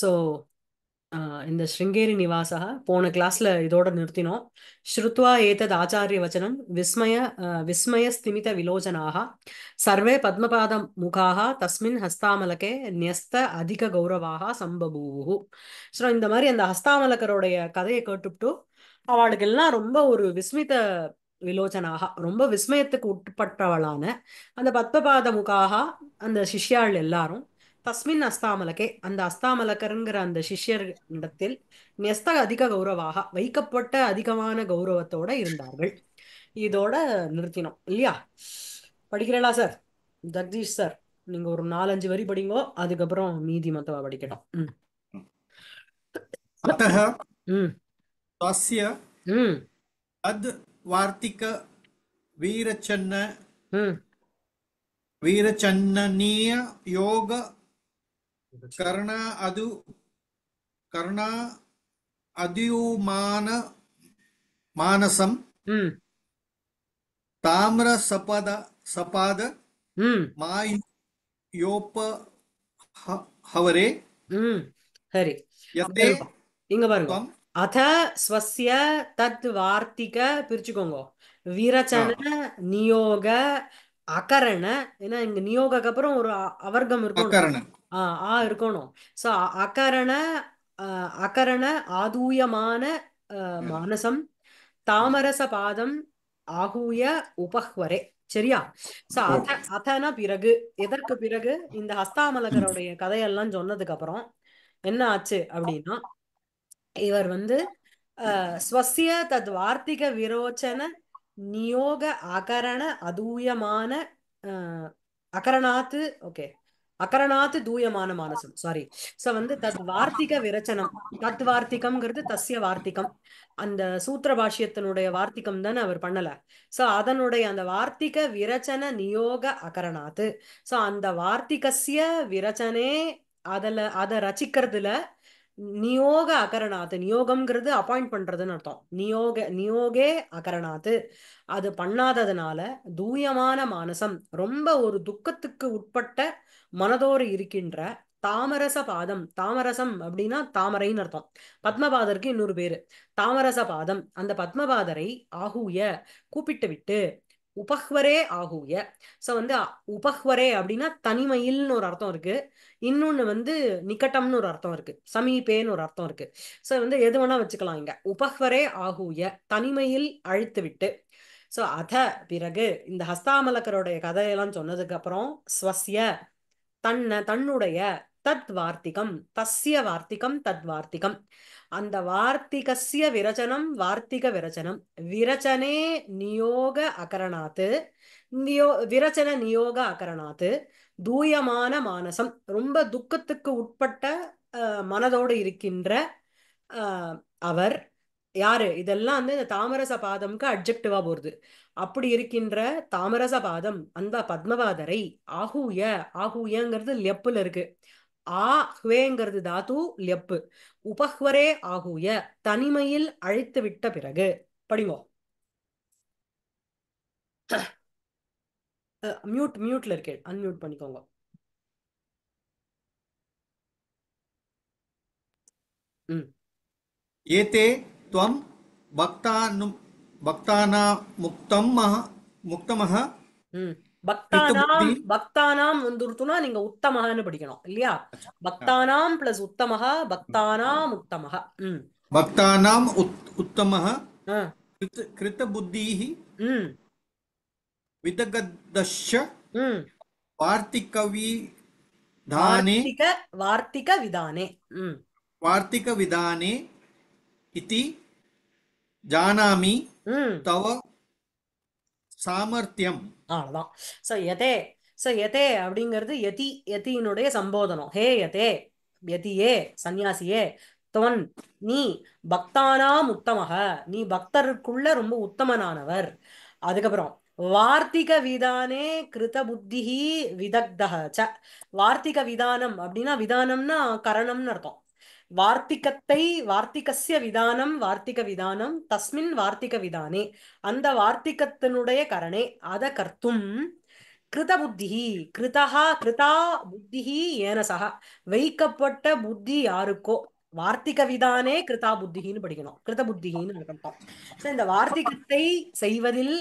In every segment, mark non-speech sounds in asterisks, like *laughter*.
So இந்த ஸ்ருங்கேரி நிவாசா போன கிளாஸ்ல இதோட நிறுத்தினோம் ஸ்ருத்வா ஏதத் ஆச்சாரிய வச்சனம் விஸ்மய ஸ்திமித விலோஜனாக சர்வே பத்மபாத முகாக தஸ்மின் ஹஸ்தாமலக்கே நியஸ்த அதிக கௌரவாக சம்பபூவு ஸோ இந்த மாதிரி அந்த ஹஸ்தாமலக்கருடைய கதையை கேட்டுவிட்டு அவளுக்கு எல்லாம் ரொம்ப ஒரு விஸ்மித விலோச்சனாக ரொம்ப விஸ்மயத்துக்கு உட்பட்டவளான அந்த பத்மபாத முகாக அந்த சிஷ்யாள் எல்லாரும் தஸ்மின் அஸ்தாமலகே அந்த அஸ்தாமலகருங்கிற அந்த சிஷ்யர் இடத்தில் நெஸ்த அதிக கௌரவாக வைக்கப்பட்ட அதிகமான கௌரவத்தோட இருந்தார்கள் இதோட நிறுத்தினோம் இல்லையா படிக்கிறீங்களா சார் ஜகதீஷ் சார் நீங்க ஒரு நாலஞ்சு வரி படிங்கோ அதுக்கப்புறம் மீதி மொத்தமா படிக்கட்டும் வீரச்சன்ன तस्य யோக கர்ணா அது கர்ணா அதியுமான மானசம் தாமிர சபத சபாத மாயோபஹவரே சரி இங்க பாருங்க அத ஸ்வசிய தத் வார்த்திக பிரிச்சுக்கோங்க விரச்சன நியோக அகரண ஏன்னா இங்க நியோகக்கு அப்புறம் ஒரு அவர்கம் இருக்கும் ஆ இருக்கணும் ஸோ அகரண அகரண ஆதூயமான மானசம் தாமரச பாதம் ஆகூய உபஹ்வரே சரியா சோ அத அதனா பிறகு எதற்கு பிறகு இந்த ஹஸ்தாமலகருடைய கதையெல்லாம் சொன்னதுக்கு அப்புறம் என்ன ஆச்சு அப்படின்னா இவர் வந்து ஸ்வசிய தத் வார்த்திக விரோச்சன நியோக அகரண அதூயமான அகரணாத்து ஓகே அகரணாத்து தூயமான மானசம் சாரி சோ வந்து தத் வார்த்திக விரச்சனம் தத் வார்த்திகம்ங்கிறது தஸ்ய வார்த்திகம் அந்த சூத்திர பாஷ்யத்தினுடைய வார்த்திகம் தானே அவர் பண்ணல சோ அதனுடைய அந்த வார்த்திக விரச்சன நியோக அகரணாத்து சோ அந்த வார்த்திகசிய விரச்சனே அதுல அதை ரசிக்கிறதுல நியோக அகரணாத்து நியோகம்ங்கிறது அப்பாயிண்ட் பண்றதுன்னு அர்த்தம் நியோக நியோகே அகரணாத்து அது பண்ணாததுனால தூயமான மானசம் ரொம்ப ஒரு துக்கத்துக்கு உட்பட்ட மனதோர் இருக்கின்ற தாமரச பாதம் தாமரசம் அப்படின்னா தாமரைன்னு அர்த்தம் பத்மபாதருக்கு இன்னொரு பேரு தாமரச பாதம் அந்த பத்மபாதரை ஆகூய கூப்பிட்டு விட்டு உபஹ்வரே ஆகூய ஸோ வந்து உபஹ்வரே அப்படின்னா தனிமையில்னு ஒரு அர்த்தம் இருக்கு இன்னொன்று வந்து நிக்கட்டம்னு ஒரு அர்த்தம் இருக்கு சமீபேன்னு ஒரு அர்த்தம் இருக்கு ஸோ வந்து எது வேணா வச்சுக்கலாம் இங்க உபஹ்வரே ஆகூய தனிமையில் அழித்து விட்டு ஸோ அத பிறகு இந்த ஹஸ்தாமலக்கருடைய கதையெல்லாம் சொன்னதுக்கு அப்புறம் ஸ்வசிய தன்னை தன்னுடைய தத் வார்த்திகம் தஸ்ய வார்த்திகம் தத் வார்த்திகம் அந்த வார்த்திகசிய விரச்சனம் வார்த்திக விரச்சனம் விரச்சனே நியோக அகரணாத்து நியோ விரச்சன நியோக அகரணாத்து தூயமான மானசம் ரொம்ப துக்கத்துக்கு உட்பட்ட மனதோடு இருக்கின்ற அவர் யாரு இதெல்லாம் வந்து இந்த தாமரச பாதம்க்கு அப்ஜெக்டிவா போறது அப்படி இருக்கின்ற தாமரச பாதம் அந்த பத்மபாதரை ஆகூய ஆகூயங்கிறது லெப்புல இருக்கு ஆ ஹுவேங்கிறது தாத்து லெப்பு உபஹ்வரே ஆகூய தனிமையில் அழைத்து விட்ட பிறகு படிவோம் மியூட் மியூட்ல இருக்கேன் அன்மியூட் பண்ணிக்கோங்க ம் ஏத்தே त्वं भक्तानु भक्तानां मुक्तं मह முக்தமக பக்தானாம் பக்தானாம் வந்துருத்துனா நீங்க உத்தமகன்னு படிக்கணும் இல்லையா பக்தானாம் பிளஸ் உத்தமக பக்தானாம் உத்தமக பக்தானாம் உத்தமக கிருத்த புத்திः விதகதஷ்ய வார்த்திகவி தானே வார்த்திக விதானே வார்த்திக விதானே இதி ஜானாமி தவ சாமர்த்தியம் அவ்வளவுதான் சோ எதே சோ எதே அப்படிங்கிறது எதி எதியினுடைய சம்போதனம் ஹே எதே எதியே சன்னியாசியே தொன் நீ பக்தானா உத்தமக நீ பக்தருக்குள்ள ரொம்ப உத்தமனானவர் அதுக்கப்புறம் வார்த்திக விதானே கிருத புத்திஹி விதக்தக ச வார்த்திக விதானம் அப்படின்னா விதானம்னா கரணம்னு அர்த்தம் வார்த்திகத்தை வார்த்திகசிய விதானம் வார்த்திக விதானம் தஸ்மின் வார்த்திக விதானே அந்த வார்த்திகத்தினுடைய கரணே அத கர்த்தும் கிருத புத்தி கிருதா கிருதா புத்தி ஏனசகா வைக்கப்பட்ட புத்தி யாருக்கோ வார்த்திக விதானே கிருதா புத்தின்னு படிக்கணும் கிருத புத்தின்னு இருக்கட்டும் இந்த வார்த்திகத்தை செய்வதில்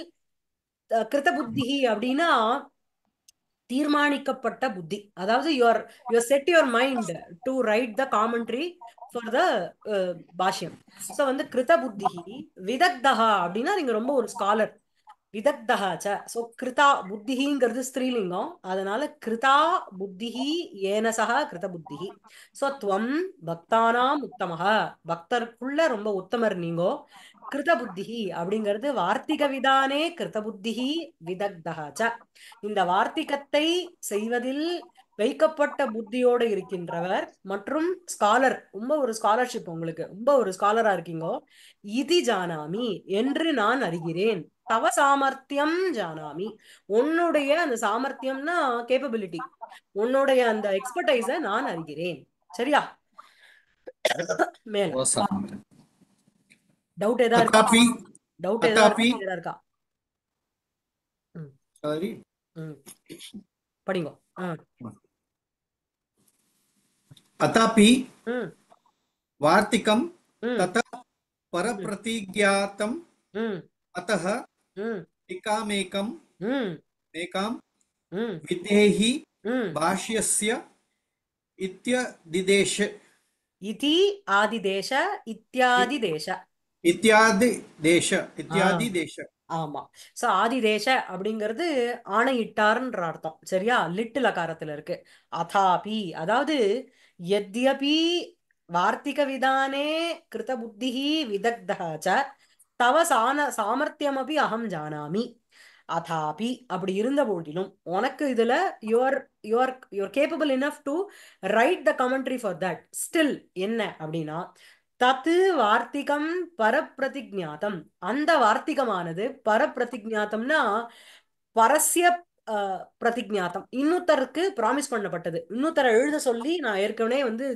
கிருத புத்தி அப்படின்னா தீர்மானிக்கப்பட்ட புத்தி அதாவது your your set your mind to write the commentary for the பாஷ்யம் ஸோ வந்து கிருத புத்தி விதக்தகா அப்படின்னா நீங்க ரொம்ப ஒரு ஸ்காலர் விதக்தகா ச ஸோ கிருதா புத்திங்கிறது ஸ்திரீலிங்கம் அதனால கிருதா புத்தி ஏனசகா கிருத புத்திஹி ஸோ துவம் பக்தானாம் உத்தமகா பக்தருக்குள்ள ரொம்ப உத்தமர் நீங்கோ புத்திஹி அப்படிங்கிறது வார்த்திக விதானே புத்திஹி விதக்தகாச்ச இந்த வார்த்திகத்தை செய்வதில் வைக்கப்பட்ட புத்தியோடு இருக்கின்றவர் மற்றும் ஸ்காலர் ரொம்ப ஒரு ஸ்காலர்ஷிப் உங்களுக்கு ரொம்ப ஒரு ஸ்காலரா இருக்கீங்கோ இது ஜானாமி என்று நான் அறிகிறேன் தவ சாமர்த்தியம் ஜானாமி உன்னுடைய அந்த சாமர்த்தியம்னா கேப்பபிலிட்டி உன்னுடைய அந்த எக்ஸ்பர்டைஸ நான் அறிகிறேன் சரியா மேல डाउट एरर का डाउट एरर एरर का सॉरी पढ़ेंगे अतपि वार्तिकं ततः परप्रतिज्ञातम् अतः टीकामेकं एकां विधेहि भाष्यस्य इत्यदिदेश इति आदिदेश इत्यादिदेश இத்தியாதி தேச இத்தியாதி தேச ஆமா சோ ஆதிதேச அப்படிங்கிறது ஆணையிட்டார்ன்ற அர்த்தம் சரியா லிட்டில் அகாரத்துல இருக்கு அதாபி அதாவது எத்யபி வார்த்திக விதானே கிருத புத்திஹி விதக்தாச்ச தவ சான சாமர்த்தியமபி அகம் ஜானாமி அதாபி அப்படி இருந்த போதிலும் உனக்கு இதுல your your your capable enough to write the commentary for that still என்ன அப்படின்னா தத்து வார்த்திகம் பரப்பிரதிஜாத்தம் அந்த வார்த்திகமானது பரப்பிரதிஜாத்தம்னா பரஸ்ய பிரதிஜாத்தம் இன்னொருத்தருக்கு ப்ராமிஸ் பண்ணப்பட்டது இன்னொருத்தரை எழுத சொல்லி நான் ஏற்கனவே வந்து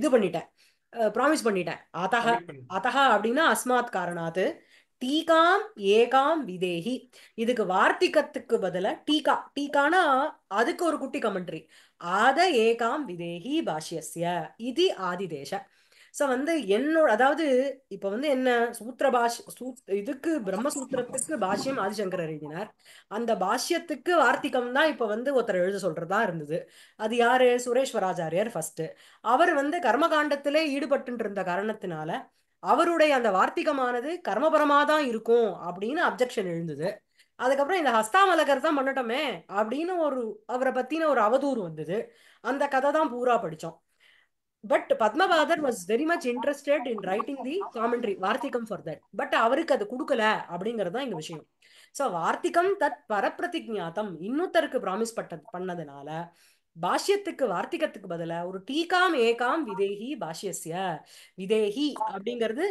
இது பண்ணிட்டேன் ப்ராமிஸ் பண்ணிட்டேன் அதக அத்தக அப்படின்னா அஸ்மாத் காரணாது டீகாம் ஏகாம் விதேகி இதுக்கு வார்த்திகத்துக்கு பதிலாக டீகா டீகானா அதுக்கு ஒரு குட்டி கமெண்ட்ரி ஆத ஏகாம் விதேகி பாஷ்யஸ்ய இது ஆதிதேஷம் ஸோ வந்து என்னோட அதாவது இப்ப வந்து என்ன சூத்திர பாஷ் சூத் இதுக்கு பிரம்மசூத்திரத்துக்கு பாஷ்யம் ஆதிசங்கரர் எழுதினார் அந்த பாஷ்யத்துக்கு வார்த்திகம் தான் இப்ப வந்து ஒருத்தர் எழுத சொல்றதா இருந்தது அது யாரு சுரேஸ்வராச்சாரியர் ஃபர்ஸ்ட் அவர் வந்து கர்மகாண்டத்திலே ஈடுபட்டு இருந்த காரணத்தினால அவருடைய அந்த வார்த்திகமானது கர்மபரமா தான் இருக்கும் அப்படின்னு அப்ஜெக்ஷன் எழுந்தது அதுக்கப்புறம் இந்த ஹஸ்தாமலகர் தான் பண்ணட்டோமே அப்படின்னு ஒரு அவரை பத்தின ஒரு அவதூறு வந்தது அந்த கதை தான் பூரா படித்தோம் பட் பத்மபாதர் was very much interested in writing the commentary வார்த்திகம் ஃபார் தட் பட் அவருக்கு அது கொடுக்கல அப்படிங்கிறது தான் எங்க விஷயம் ஸோ வார்த்திகம் தத் பரப்பிரதிஜாத்தம் இன்னொருத்தருக்கு ப்ராமிஸ் பட்ட பண்ணதுனால பாஷ்யத்துக்கு வார்த்திகத்துக்கு பதில ஒரு டீகாம் ஏகாம் விதேகி பாஷ்யசிய விதேகி அப்படிங்கிறது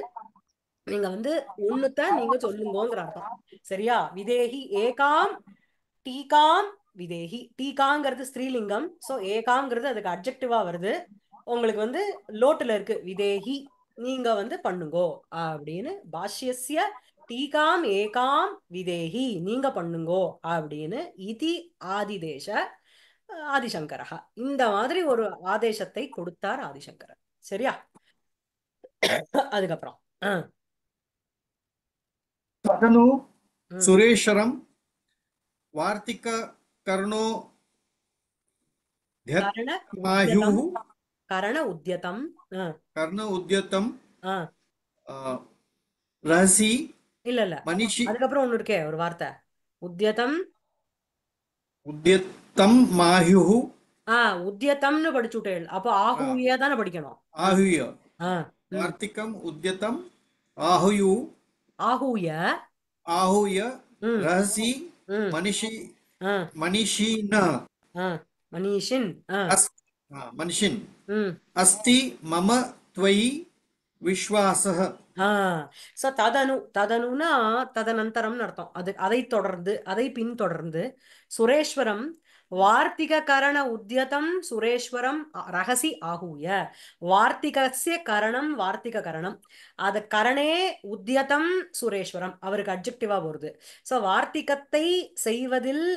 நீங்க வந்து ஒண்ணுத்த நீங்க சொல்லுங்கிற அர்த்தம் சரியா விதேகி ஏகாம் டீகாம் விதேகி டீகாங்கிறது ஸ்ரீலிங்கம் சோ ஏகாங்கிறது அதுக்கு அப்ஜெக்டிவா வருது உங்களுக்கு வந்து லோட்டுல இருக்கு விதேகி நீங்க வந்து பண்ணுங்கோ அப்படின்னு பாஷ்யசிய டீகாம் ஏகாம் விதேகி நீங்க பண்ணுங்கோ அப்படின்னு இதி ஆதிதேச ஆதிசங்கரா இந்த மாதிரி ஒரு ஆதேசத்தை கொடுத்தார் ஆதிசங்கர சரியா அதுக்கப்புறம் తదను సురేశ్వరం వార్తిక கரண உத்தியதம் கர்ண உத்தியத்தம் ரசி இல்ல இல்ல மனிஷி அதுக்கப்புறம் ஒண்ணு இருக்கே ஒரு வார்த்தை உத்தியதம் உத்தியத்தம் மாஹுஹு ஆ உத்தியதம்னு படிச்சுட்டேள் அப்போ ஆஹுய தான படிக்கணும் ஆஹுய கார்த்திகம் உத்தியதம் ஆஹுயு ஆஹுய ஆஹுய ரசி மனிஷி மனிஷின மனிஷின் மனிஷின் अस्ति मम त्वयि விஸ்வாசக சோ ததனு ததனுனா ததனந்தரம்னு அர்த்தம் அது அதை தொடர்ந்து அதை பின்தொடர்ந்து சுரேஸ்வரம் வார்த்திக கரண உத்தியதம் சுரேஸ்வரம் ரகசி ஆகூய வார்த்திகசிய கரணம் வார்த்திக கரணம் அது கரணே உத்தியதம் சுரேஸ்வரம் அவருக்கு அப்ஜெக்டிவா வருது சோ வார்த்திகத்தை செய்வதில்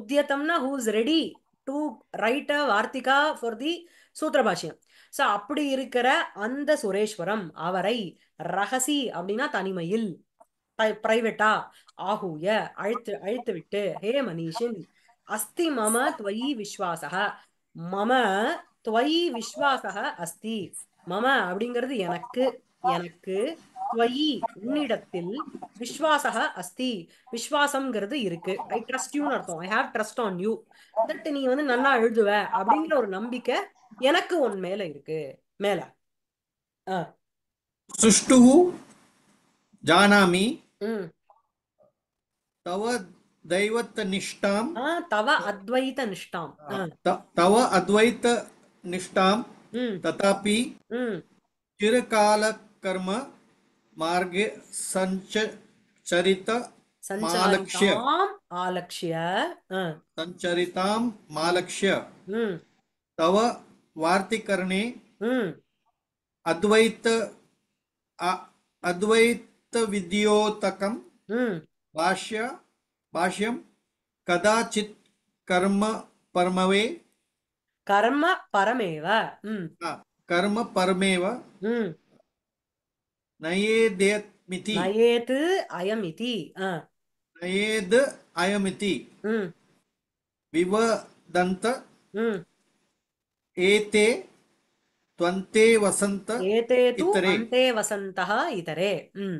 உத்தியத்தம்னா who is ready to write a வார்த்திகா ஃபார் தி சூத்திரபாஷ்யம் ஸோ அப்படி இருக்கிற அந்த சுரேஸ்வரம் அவரை ரகசி அப்படின்னா தனிமையில் பிரைவேட்டா ஆகூய அழுத்து அழுத்து விட்டு ஹே மனிஷின் அஸ்தி மம துவயி விஸ்வாசக மம துவயி விஸ்வாசக அஸ்தி மம அப்படிங்கிறது எனக்கு எனக்கு துவயி உன்னிடத்தில் விஸ்வாசக அஸ்தி விஸ்வாசம்ங்கிறது இருக்கு ஐ ட்ரஸ்ட் யூன்னு அர்த்தம் I have trust on you that நீ வந்து நல்லா எழுதுவ அப்படிங்கிற ஒரு நம்பிக்கை எனக்கு உன் மேல இருக்கு மேல சுஷ்டு தவ தெய்வத்த நிஷ்டாம் தவ அத்வைத நிஷ்டாம் தவ கர்ம மார்க சஞ்ச சரித சஞ்சாலக்ஷ்ய ஆலக்ஷ்ய தவ वार्तिकरणे अद्वैत अद्वैत विद्योतकम भाष्य भाष्यम कदाचित् कर्म परमवे कर्म परमेव कर्म परमेव नयेदेत्मिति नयेत् अयमिति नयेद् अयमिति विवदन्त एते वसन्त ஏதே தூ இத்தரே. இதரே ம்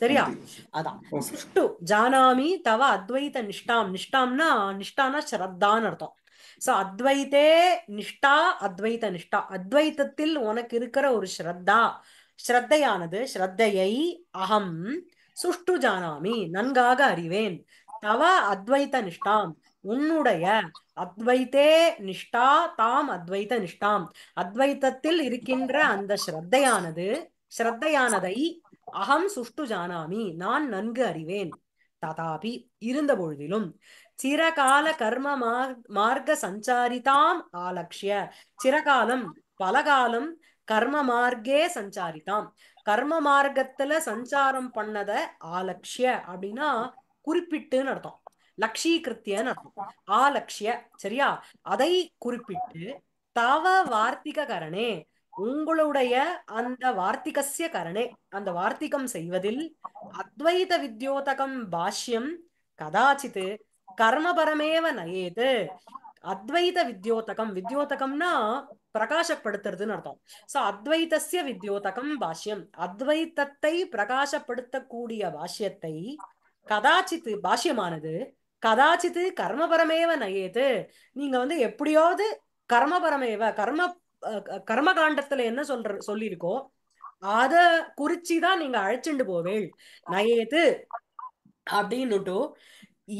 சரியா அதான் சுஷ்டு ஜானாமி தவ அத்வைத நிஷ்டாம் நிஷ்டாம்னா நிஷ்டானா ஸ்ரத்தான்னு அர்த்தம் சோ அத்வைதே நிஷ்டா அத்வைத நிஷ்டா அத்வைதத்தில் உனக்கு இருக்கிற ஒரு ஸ்ரத்தா ஸ்ரத்தையானது ஸ்ரத்தையை அகம் சுஷ்டு ஜானாமி நன்காக அறிவேன் தவ அத்வைத நிஷ்டாம் உன்னுடைய அத்வைத்தே நிஷ்டா தாம் அத்வைத்த நிஷ்டாம் அத்வைத்தத்தில் இருக்கின்ற அந்த ஸ்ரத்தையானது ஸ்ரத்தையானதை அகம் சுஷ்டு ஜானாமி நான் நன்கு அறிவேன் ததாபி இருந்த பொழுதிலும் சிறகால கர்ம மார்க்க சஞ்சாரிதாம் ஆலக்ஷிய சிறகாலம் பலகாலம் கர்ம மார்க்கே சஞ்சாரிதாம் கர்ம மார்க்கத்துல சஞ்சாரம் பண்ணத ஆலக்ஷிய அப்படின்னா குறிப்பிட்டுன்னு அர்த்தம் லட்சீகிருத்தியன்னு அர்த்தம் ஆ சரியா அதை குறிப்பிட்டு தவ வார்த்திக கரணே உங்களுடைய அந்த வார்த்திகசிய கரணே அந்த வார்த்திகம் செய்வதில் அத்வைத வித்யோதகம் பாஷ்யம் கதாச்சித்து கர்மபரமேவ நயேது அத்வைத வித்யோதகம் வித்யோதகம்னா பிரகாசப்படுத்துறதுன்னு அர்த்தம் சோ அத்வைதசிய வித்யோதகம் பாஷ்யம் அத்வைத்தத்தை பிரகாசப்படுத்தக்கூடிய பாஷ்யத்தை கதாச்சித்து பாஷ்யமானது கதாச்சித்து கர்மபரமேவ நயேது நீங்க வந்து எப்படியாவது கர்மபரமேவ கர்ம கர்ம என்ன சொல்ற சொல்லியிருக்கோ அத குறிச்சிதான் நீங்க அழைச்சிண்டு போவேள் நயேது அப்படின்னு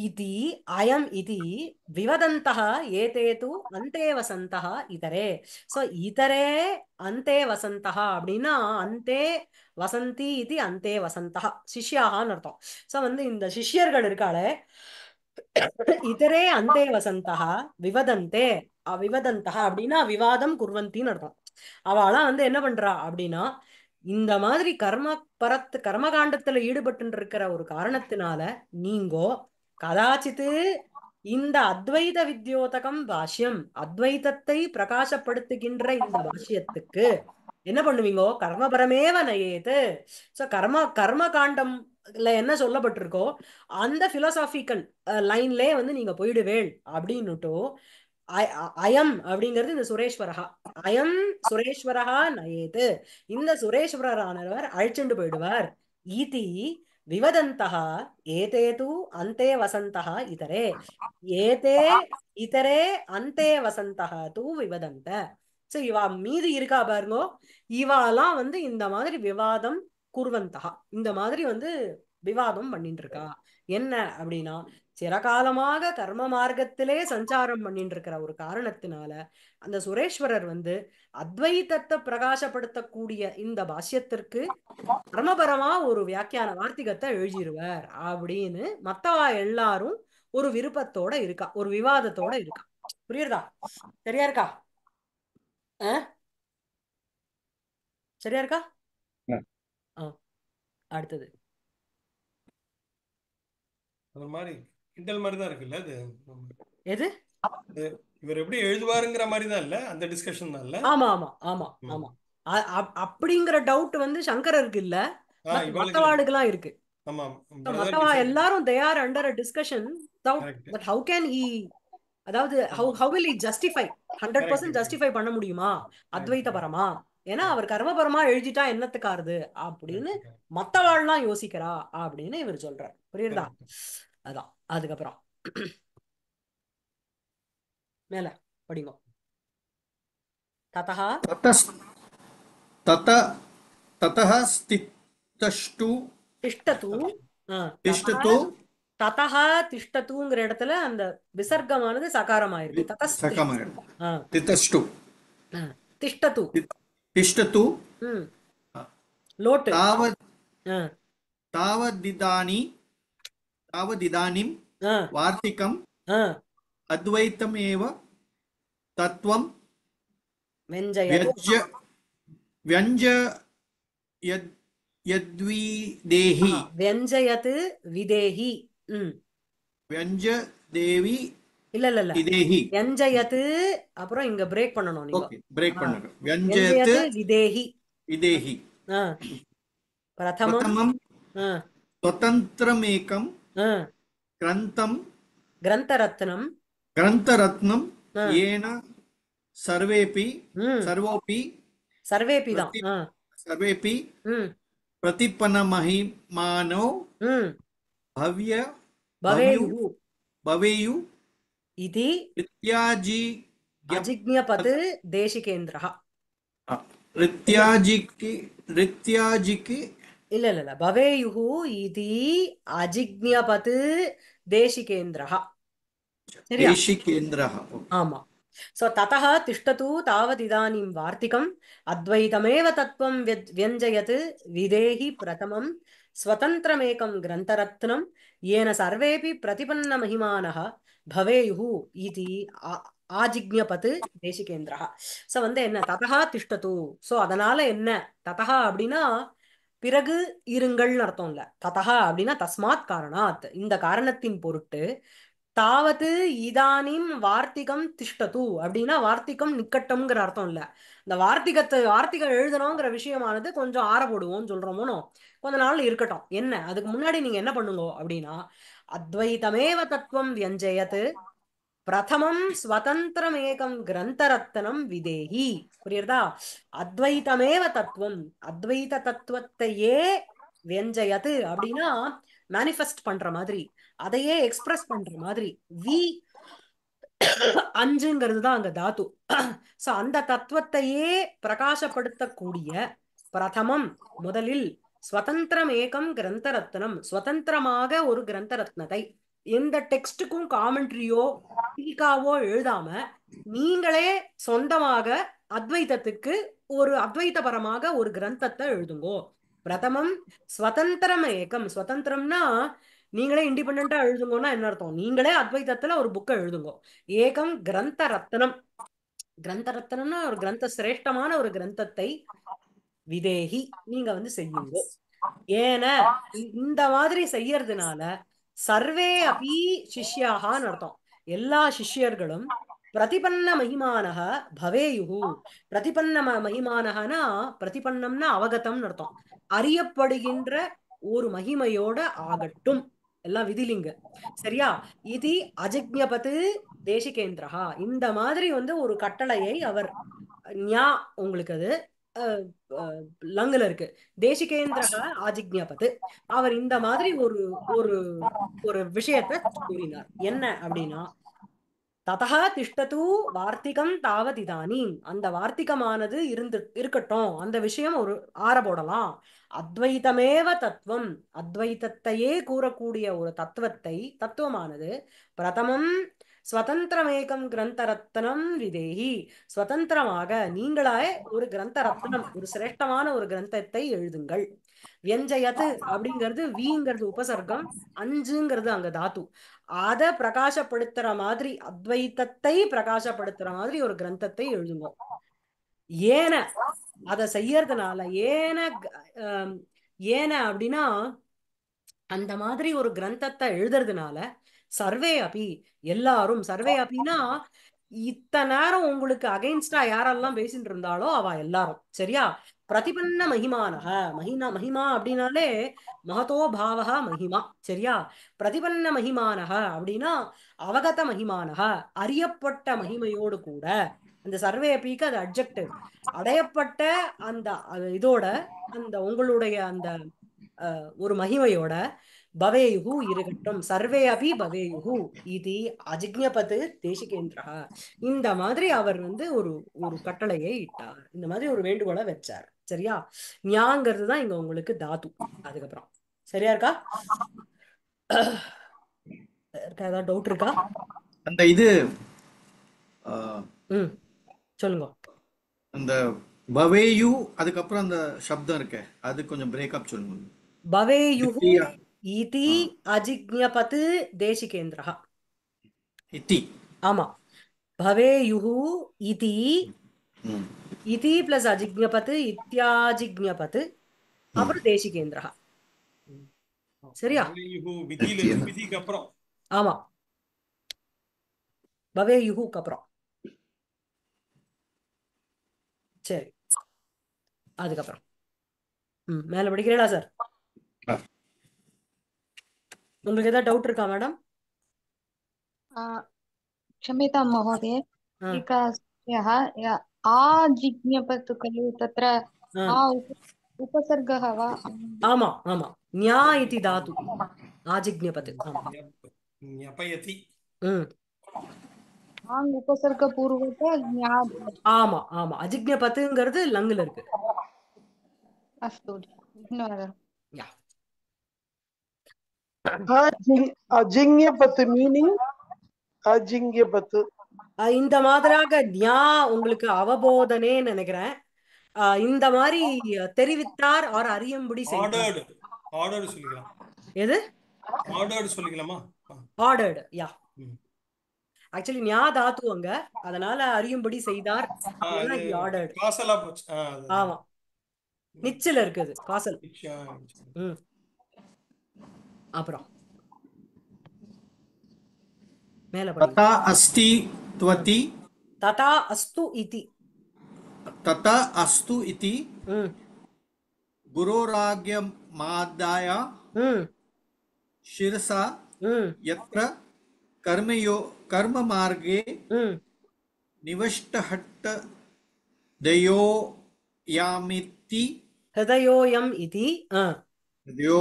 இதி அயம் இதி இது ஏதே தூ அந்தே வசந்தக இதரே சோ இதரே அந்தே வசந்தக அப்படின்னா அந்தே வசந்தி இது அந்தே வசந்தக சிஷியாகான்னு அர்த்தம் சோ வந்து இந்த சிஷியர்கள் இருக்காளே இதரே அந்தே வசந்தா விவதந்தே விவதந்தா அப்படின்னா விவாதம் குர்வந்தின்னு அர்த்தம் அவளாம் வந்து என்ன பண்றா அப்படின்னா இந்த மாதிரி கர்ம பரத்து கர்மகாண்டத்துல ஈடுபட்டு இருக்கிற ஒரு காரணத்தினால நீங்கோ கதாச்சித்து இந்த அத்வைத வித்யோதகம் பாஷ்யம் அத்வைதத்தை பிரகாசப்படுத்துகின்ற இந்த பாஷ்யத்துக்கு என்ன பண்ணுவீங்கோ கர்மபரமேவ நயேது சோ கர்ம கர்ம காண்டம் என்ன சொல்லப்பட்டிருக்கோ அந்த பிலோசாபிக்கல் லைன்லேயே வந்து நீங்க போயிடுவேள் அப்படின்னுட்டோ அயம் அப்படிங்கிறது இந்த சுரேஸ்வரகா அயம் சுரேஸ்வரகா நயேது இந்த சுரேஸ்வரரானவர் அழிச்சுண்டு போயிடுவார் ஈதி விவதந்தா ஏதே தூ அந்தே வசந்தா இதரே ஏதே இதரே அந்தே வசந்தா தூ விவதந்த சோ இவா மீது இருக்கா பாருங்கோ இவாலாம் வந்து இந்த மாதிரி விவாதம் குர்வந்தா இந்த மாதிரி வந்து விவாதம் பண்ணிட்டு இருக்கா என்ன அப்படின்னா சிறகாலமாக கர்ம மார்க்கத்திலே சஞ்சாரம் பண்ணிட்டு இருக்கிற ஒரு காரணத்தினால அந்த சுரேஸ்வரர் வந்து அத்வைதத்தை பிரகாசப்படுத்தக்கூடிய இந்த பாஷ்யத்திற்கு பரமபரமா ஒரு வியாக்கியான வார்த்திகத்தை எழுதிடுவார் அப்படின்னு மத்தவா எல்லாரும் ஒரு விருப்பத்தோட இருக்கா ஒரு விவாதத்தோட இருக்கா புரியுறதா சரியா இருக்கா சரியா இருக்கா அடுத்தது ஒரு மாதிரி கிண்டல் மாதிரி தான் இருக்குல்ல அது எது இவர் எப்படி எழுதுவாருங்கிற மாதிரி தான் இல்ல அந்த டிஸ்கஷன் தான் இல்ல ஆமா ஆமா ஆமா ஆமா அப்படிங்கிற டவுட் வந்து சங்கர் இருக்கு இல்ல மத்தவாளுக்கெல்லாம் இருக்கு மத்தவா எல்லாரும் they are under a discussion but how can he அதாவது how how will justify hundred percent justify பண்ண முடியுமா அத்வைத பரமா ஏன்னா அவர் கர்மபரமா எழுதிட்டா என்னத்துக்காருது அப்படின்னு மத்தவாள்லாம் யோசிக்கிறா அப்படின்னு இவர் சொல்றார் புரியுதா அதான் அதுக்கப்புறம் மேல படிங்க ததா தத ததா ஸ்திஷ்டு திஷ்டது ததஹா ததா திஷ்டத்துங்கிற இடத்துல அந்த விசர்க்கமானது சகாரம் ஆயிருக்கு திஷ்டது तिष्ठतु हम्म। हाँ। लोट् तावत् तावदिदानि हाँ। तावदिदानीं हाँ। वार्तिकम् अद्वैतमेव तत्त्वं व्यञ्जय व्यञ्जय यद्विदेहि व्यञ्जयत् विदेहि हम्म। व्यञ्जदेवि இல்ல இல்ல இல்ல விதேஹி எஞ்சயத்து அப்புறம் இங்க பிரேக் பண்ணணும் நீங்க ஓகே பிரேக் பண்ணணும் எஞ்சயத்து விதேஹி விதேஹி பிரதமம் ஸ்வதந்திரமேகம் கிரந்தம் கிரந்தரத்னம் கிரந்தரத்னம் ஏன சர்வேபி சர்வோபி சர்வேபி தான் சர்வேபி மகிமானோ பவ்ய பவேயு பவேயு इति ऋत्याजी अजिज्ञपत् देशिकेन्द्रः ऋत्याजिकि ऋत्याजिकि இல்ல இல்ல இல்ல பவேயுஹு இதி அஜிக்ஞபத் தேசிகேந்திரஹ சரியா தேசிகேந்திரஹ ஆமா சோ ததஹ திஷ்டது தாவது இதானீம் வார்த்திகம் அத்வைதமேவ தத்துவம் வியஞ்சயத் விதேஹி பிரதமம் ஸ்வதந்திரமேகம் கிரந்தரத்னம் ஏன சர்வேபி பிரதிபன்ன மகிமானஹ பவேயு இது ஆஜிக்ஞபத் தேசிகேந்திரா ஸோ வந்து என்ன ததஹா திஷ்டது ஸோ அதனால என்ன ததா அப்படின்னா பிறகு இருங்கள்னு அர்த்தம் இல்லை ததா அப்படின்னா தஸ்மாத் காரணாத் இந்த காரணத்தின் பொருட்டு தாவது இதானிம் வார்த்திகம் திஷ்டது அப்படின்னா வார்த்திகம் நிக்கட்டம்ங்கிற அர்த்தம் இல்லை இந்த வார்த்திகத்தை வார்த்திகம் எழுதணுங்கிற விஷயமானது கொஞ்சம் ஆற போடுவோம்னு சொல்றோமோனோ கொஞ்ச நாள் இருக்கட்டும் என்ன அதுக்கு முன்னாடி நீங்க என்ன பண்ணுங்க அப்படின்னா அத்வைதமேவ தத்துவம் வியஞ்சயத் பிரதமம் ஸ்வதந்திரம் ஏகம் கிரந்தரத்தனம் விதேகி புரியுறதா அத்வைதமேவ தத்துவம் அத்வைத தத்துவத்தையே வியஞ்சயத்து அப்படின்னா மேனிஃபெஸ்ட் பண்ற மாதிரி அதையே எக்ஸ்பிரஸ் பண்ற மாதிரி வி அஞ்சுங்கிறது தான் அங்க தாத்து சோ அந்த தத்துவத்தையே பிரகாசப்படுத்தக்கூடிய பிரதமம் முதலில் ஸ்வதந்திரம் ஏகம் கிரந்த ரத்னம் சுதந்திரமாக ஒரு கிரந்த ரத்னத்தை எந்த டெக்ஸ்டுக்கும் காமெண்ட்ரியோ டீகாவோ எழுதாம நீங்களே சொந்தமாக அத்வைதத்துக்கு ஒரு அத்வைதபரமாக ஒரு கிரந்தத்தை எழுதுங்கோ பிரதமம் ஸ்வதந்திரம் ஏக்கம் ஸ்வதந்திரம்னா நீங்களே இண்டிபெண்டா எழுதுங்கன்னா என்ன அர்த்தம் நீங்களே அத்வைதத்துல ஒரு புக்கை எழுதுங்கோ ஏகம் கிரந்த ரத்னம் கிரந்த ரத்னம்னா ஒரு கிரந்த சிரேஷ்டமான ஒரு கிரந்தத்தை விதேகி நீங்க வந்து செய்யுங்க ஏன இந்த மாதிரி செய்யறதுனால சர்வே அபி சிஷ்யாகான்னு அர்த்தம் எல்லா சிஷ்யர்களும் பிரதிபன்ன மகிமானக பவேயுகு பிரதிபன்ன மகிமானகனா பிரதிபன்னம்னா அவகத்தம்னு அர்த்தம் அறியப்படுகின்ற ஒரு மகிமையோட ஆகட்டும் எல்லாம் விதிலிங்க சரியா இது அஜக்ஞபத்து தேசிகேந்திரஹா இந்த மாதிரி வந்து ஒரு கட்டளையை அவர் ஞா உங்களுக்கு அது லங்குல இருக்கு தேசிகேந்திரா ஆஜிக்யாபத்து அவர் இந்த மாதிரி ஒரு ஒரு ஒரு விஷயத்தை கூறினார் என்ன அப்படின்னா ததா திஷ்டது வார்த்திகம் தாவதிதானி அந்த வார்த்திகமானது இருந்து இருக்கட்டும் அந்த விஷயம் ஒரு ஆற போடலாம் அத்வைதமேவ தத்துவம் அத்வைதத்தையே கூறக்கூடிய ஒரு தத்துவத்தை தத்துவமானது பிரதமம் ஸ்வதந்திரமேகம் கிரந்த ரத்னம் விதேகி ஸ்வதந்திரமாக நீங்களாய் ஒரு கிரந்த ரத்னம் ஒரு சிரேஷ்டமான ஒரு கிரந்தத்தை எழுதுங்கள் வெஞ்சயத்து அப்படிங்கிறது விங்கிறது உபசர்க்கம் அஞ்சுங்கிறது அங்க தாத்து அத பிரகாசப்படுத்துற மாதிரி அத்வைத்தத்தை பிரகாசப்படுத்துற மாதிரி ஒரு கிரந்தத்தை எழுதுங்க ஏன அத செய்யறதுனால ஏன ஏன அப்படின்னா அந்த மாதிரி ஒரு கிரந்தத்தை எழுதுறதுனால சர்வே அபி எல்லாரும் சர்வே அப்படின்னா இத்தனை நேரம் உங்களுக்கு அகைன்ஸ்டா யாரெல்லாம் பேசிட்டு இருந்தாலோ அவ எல்லாரும் சரியா பிரதிபன்ன மகிமானக மகிமா மகிமா அப்படின்னாலே மகதோ பாவகா மகிமா சரியா பிரதிபன்ன மகிமானக அப்படின்னா அவகத மகிமானக அறியப்பட்ட மகிமையோடு கூட அந்த சர்வே அபிக்கு அது அப்ஜெக்டிவ் அடையப்பட்ட அந்த இதோட அந்த உங்களுடைய அந்த ஒரு மகிமையோட பவேயுகு இருக்கட்டும் சர்வே அபி பவேயுகு இது அஜிக்ஞபது தேசிகேந்திரா இந்த மாதிரி அவர் வந்து ஒரு ஒரு கட்டளையை இட்டார் இந்த மாதிரி ஒரு வேண்டுகோளை வச்சார் சரியா ஞாங்கிறது தான் இங்க உங்களுக்கு தாத்து அதுக்கப்புறம் சரியா இருக்கா இருக்கா ஏதாவது டவுட் இருக்கா அந்த இது ம் சொல்லுங்க அந்த பவேயு அதுக்கப்புறம் அந்த சப்தம் இருக்க அது கொஞ்சம் பிரேக்கப் சொல்லுங்க பவேயு இதி அஜிக்ஞபத் தேசிகேந்திரா இதி ஆமா பவேயுஹு இதி இதி பிளஸ் அஜிக்ஞபத் இத்யாஜிக்ஞபத் அப்புறம் தேசிகேந்திரா சரியா ஆமா பவேயுஹுக்கு அப்புறம் சரி அதுக்கப்புறம் ம் மேல படிக்கிறீங்களா சார் உங்களுக்கு ஏதாவது டவுட் இருக்கா மேடம் क्षम्यतां महोदय एकः सूर्यः आजिज्ञपतु खलु तत्र उपसर्गः वा आमाम् आमां न्या इति धातु आजिज्ञपत् ज्ञपयति ஆங் உபசர்க்க பூர்வத்தை ஞாபகம் ஆமா ஆமா அஜிக்ஞபத்துங்கிறது லங்ல இருக்கு அஸ்து இன்னொரு அஜிங்கபத்து மீனிங் அஜிங்கபத்து இந்த மாதிராக ஞா உங்களுக்கு அவபோதனே நினைக்கிறேன் இந்த மாதிரி தெரிவித்தார் ஆர் அறியும்படி ஆர்டர்டு ஆர்டர்டு சொல்லிக்கலாம் எது ஆர்டர்டு சொல்லிக்கலாமா ஆர்டர்டு யா ஆக்சுவலி ஞா தாத்து அதனால அறியும்படி செய்தார் ஆர்டர் காசலா போச்சு ஆமா நிச்சல இருக்குது காசல் ம் अपरः तथा अस्ति त्वति तथा अस्तु इति तथा अस्तु इति गुरोराज्ञमादाय शिरसा यत्र कर्मयो कर्ममार्गे निवष्टहट्टदयोयामिति हृदयोऽयम् इति हृदयो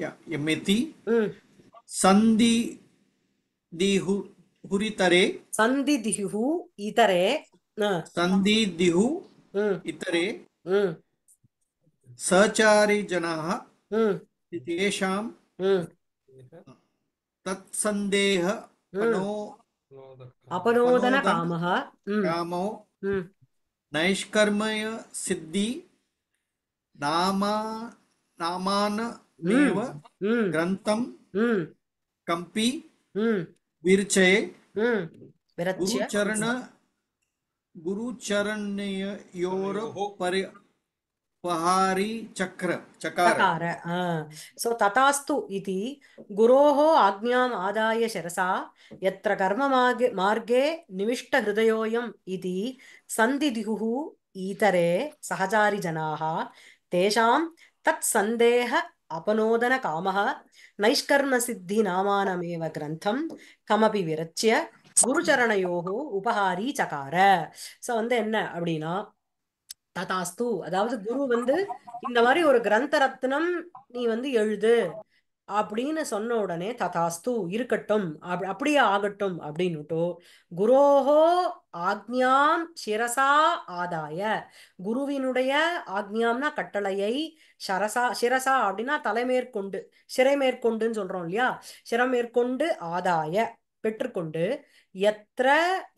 या मिति हम्म। संधि दिहु हुरितरे संधि दिहु इतरे संधि दिहु हम्म। इतरे हम्म। सचारी जनाः तेषां तत्संदेह अपनोदन कामः कामो नैष्कर्मय सिद्धि नामा नामान నేవ గ్రంథం కంపి విరుచే గురుచరణ ಗುರುಚರಣ್ಯೋರ ಪರಿ ಪಹಾರಿ ಚಕ್ರ ಚಕಾರ ಸೊ ತಥಾಸ್ತು ಇತಿ ಗುರೋಃ ಆಜ್ಞಾಂ ಆದಾಯ ಶಿರಸಾ ಯತ್ರ ಕರ್ಮ ಮಾರ್ಗೆ ಮಾರ್ಗೆ ನಿವಿಷ್ಟ ಹೃದಯೋಯಂ ಇತಿ ಸಂಧಿದಿಹು ಈತರೆ ಸಹಚಾರಿ ಜನಾಃ ತೇಷಾಂ ತತ್ ಸಂದೇಹ அபனோதன காமக நைஷ்கர்ம சித்தி நாமானமேவ கிரந்தம் கமபி விரச்சிய குருச்சரணையோ உபகாரி சகார சோ வந்து என்ன அப்படின்னா ததாஸ்து அதாவது குரு வந்து இந்த மாதிரி ஒரு கிரந்த ரத்னம் நீ வந்து எழுது அப்படின்னு சொன்ன உடனே ததாஸ்து இருக்கட்டும் அப் அப்படியே ஆகட்டும் அப்படின்னுட்டோ குரோஹோ ஆக்ஞாம் சிரசா ஆதாய குருவினுடைய ஆக்ஞாம்னா கட்டளையை சரசா சிரசா அப்படின்னா தலைமேற்கொண்டு சிறை மேற்கொண்டுன்னு சொல்றோம் இல்லையா சிறை மேற்கொண்டு ஆதாய பெற்றுக்கொண்டு எத்திர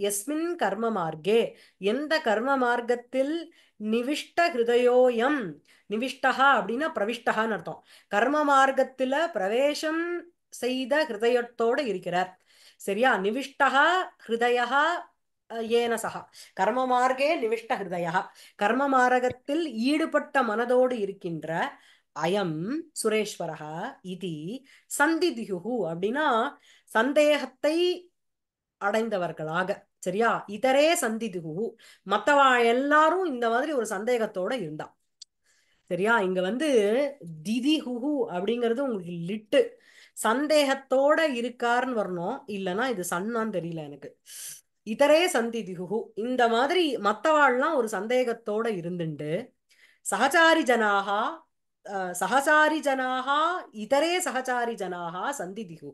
எஸ்மின் கர்ம மார்க்கே எந்த கர்ம மார்க்கத்தில் நிவிஷ்ட ஹிருதயோயம் நிவிஷ்டா அப்படின்னா பிரவிஷ்டகான்னு அர்த்தம் கர்ம மார்க்கத்தில் பிரவேசம் செய்த ஹிருதயத்தோடு இருக்கிறார் சரியா நிவிஷ்டா ஹிருதயா ஏன சகா கர்ம மார்க்கே நிவிஷ்ட ஹிருதயா கர்ம மார்க்கத்தில் ஈடுபட்ட மனதோடு இருக்கின்ற அயம் சுரேஸ்வரகா இது சந்திதியுகு அப்படின்னா சந்தேகத்தை அடைந்தவர்களாக சரியா இதரே சந்திதுகு மத்தவா எல்லாரும் இந்த மாதிரி ஒரு சந்தேகத்தோட இருந்தா சரியா இங்க வந்து திதி ஹுஹு அப்படிங்கிறது உங்களுக்கு லிட்டு சந்தேகத்தோட இருக்காருன்னு வரணும் இல்லைன்னா இது சன்னான்னு தெரியல எனக்கு இதரே சந்தி சந்திதிகுஹு இந்த மாதிரி மத்தவாள்லாம் ஒரு சந்தேகத்தோட இருந்துட்டு சகச்சாரி ஜனாகா ஜனாக இதரே சகசாரி ஜனாக திகு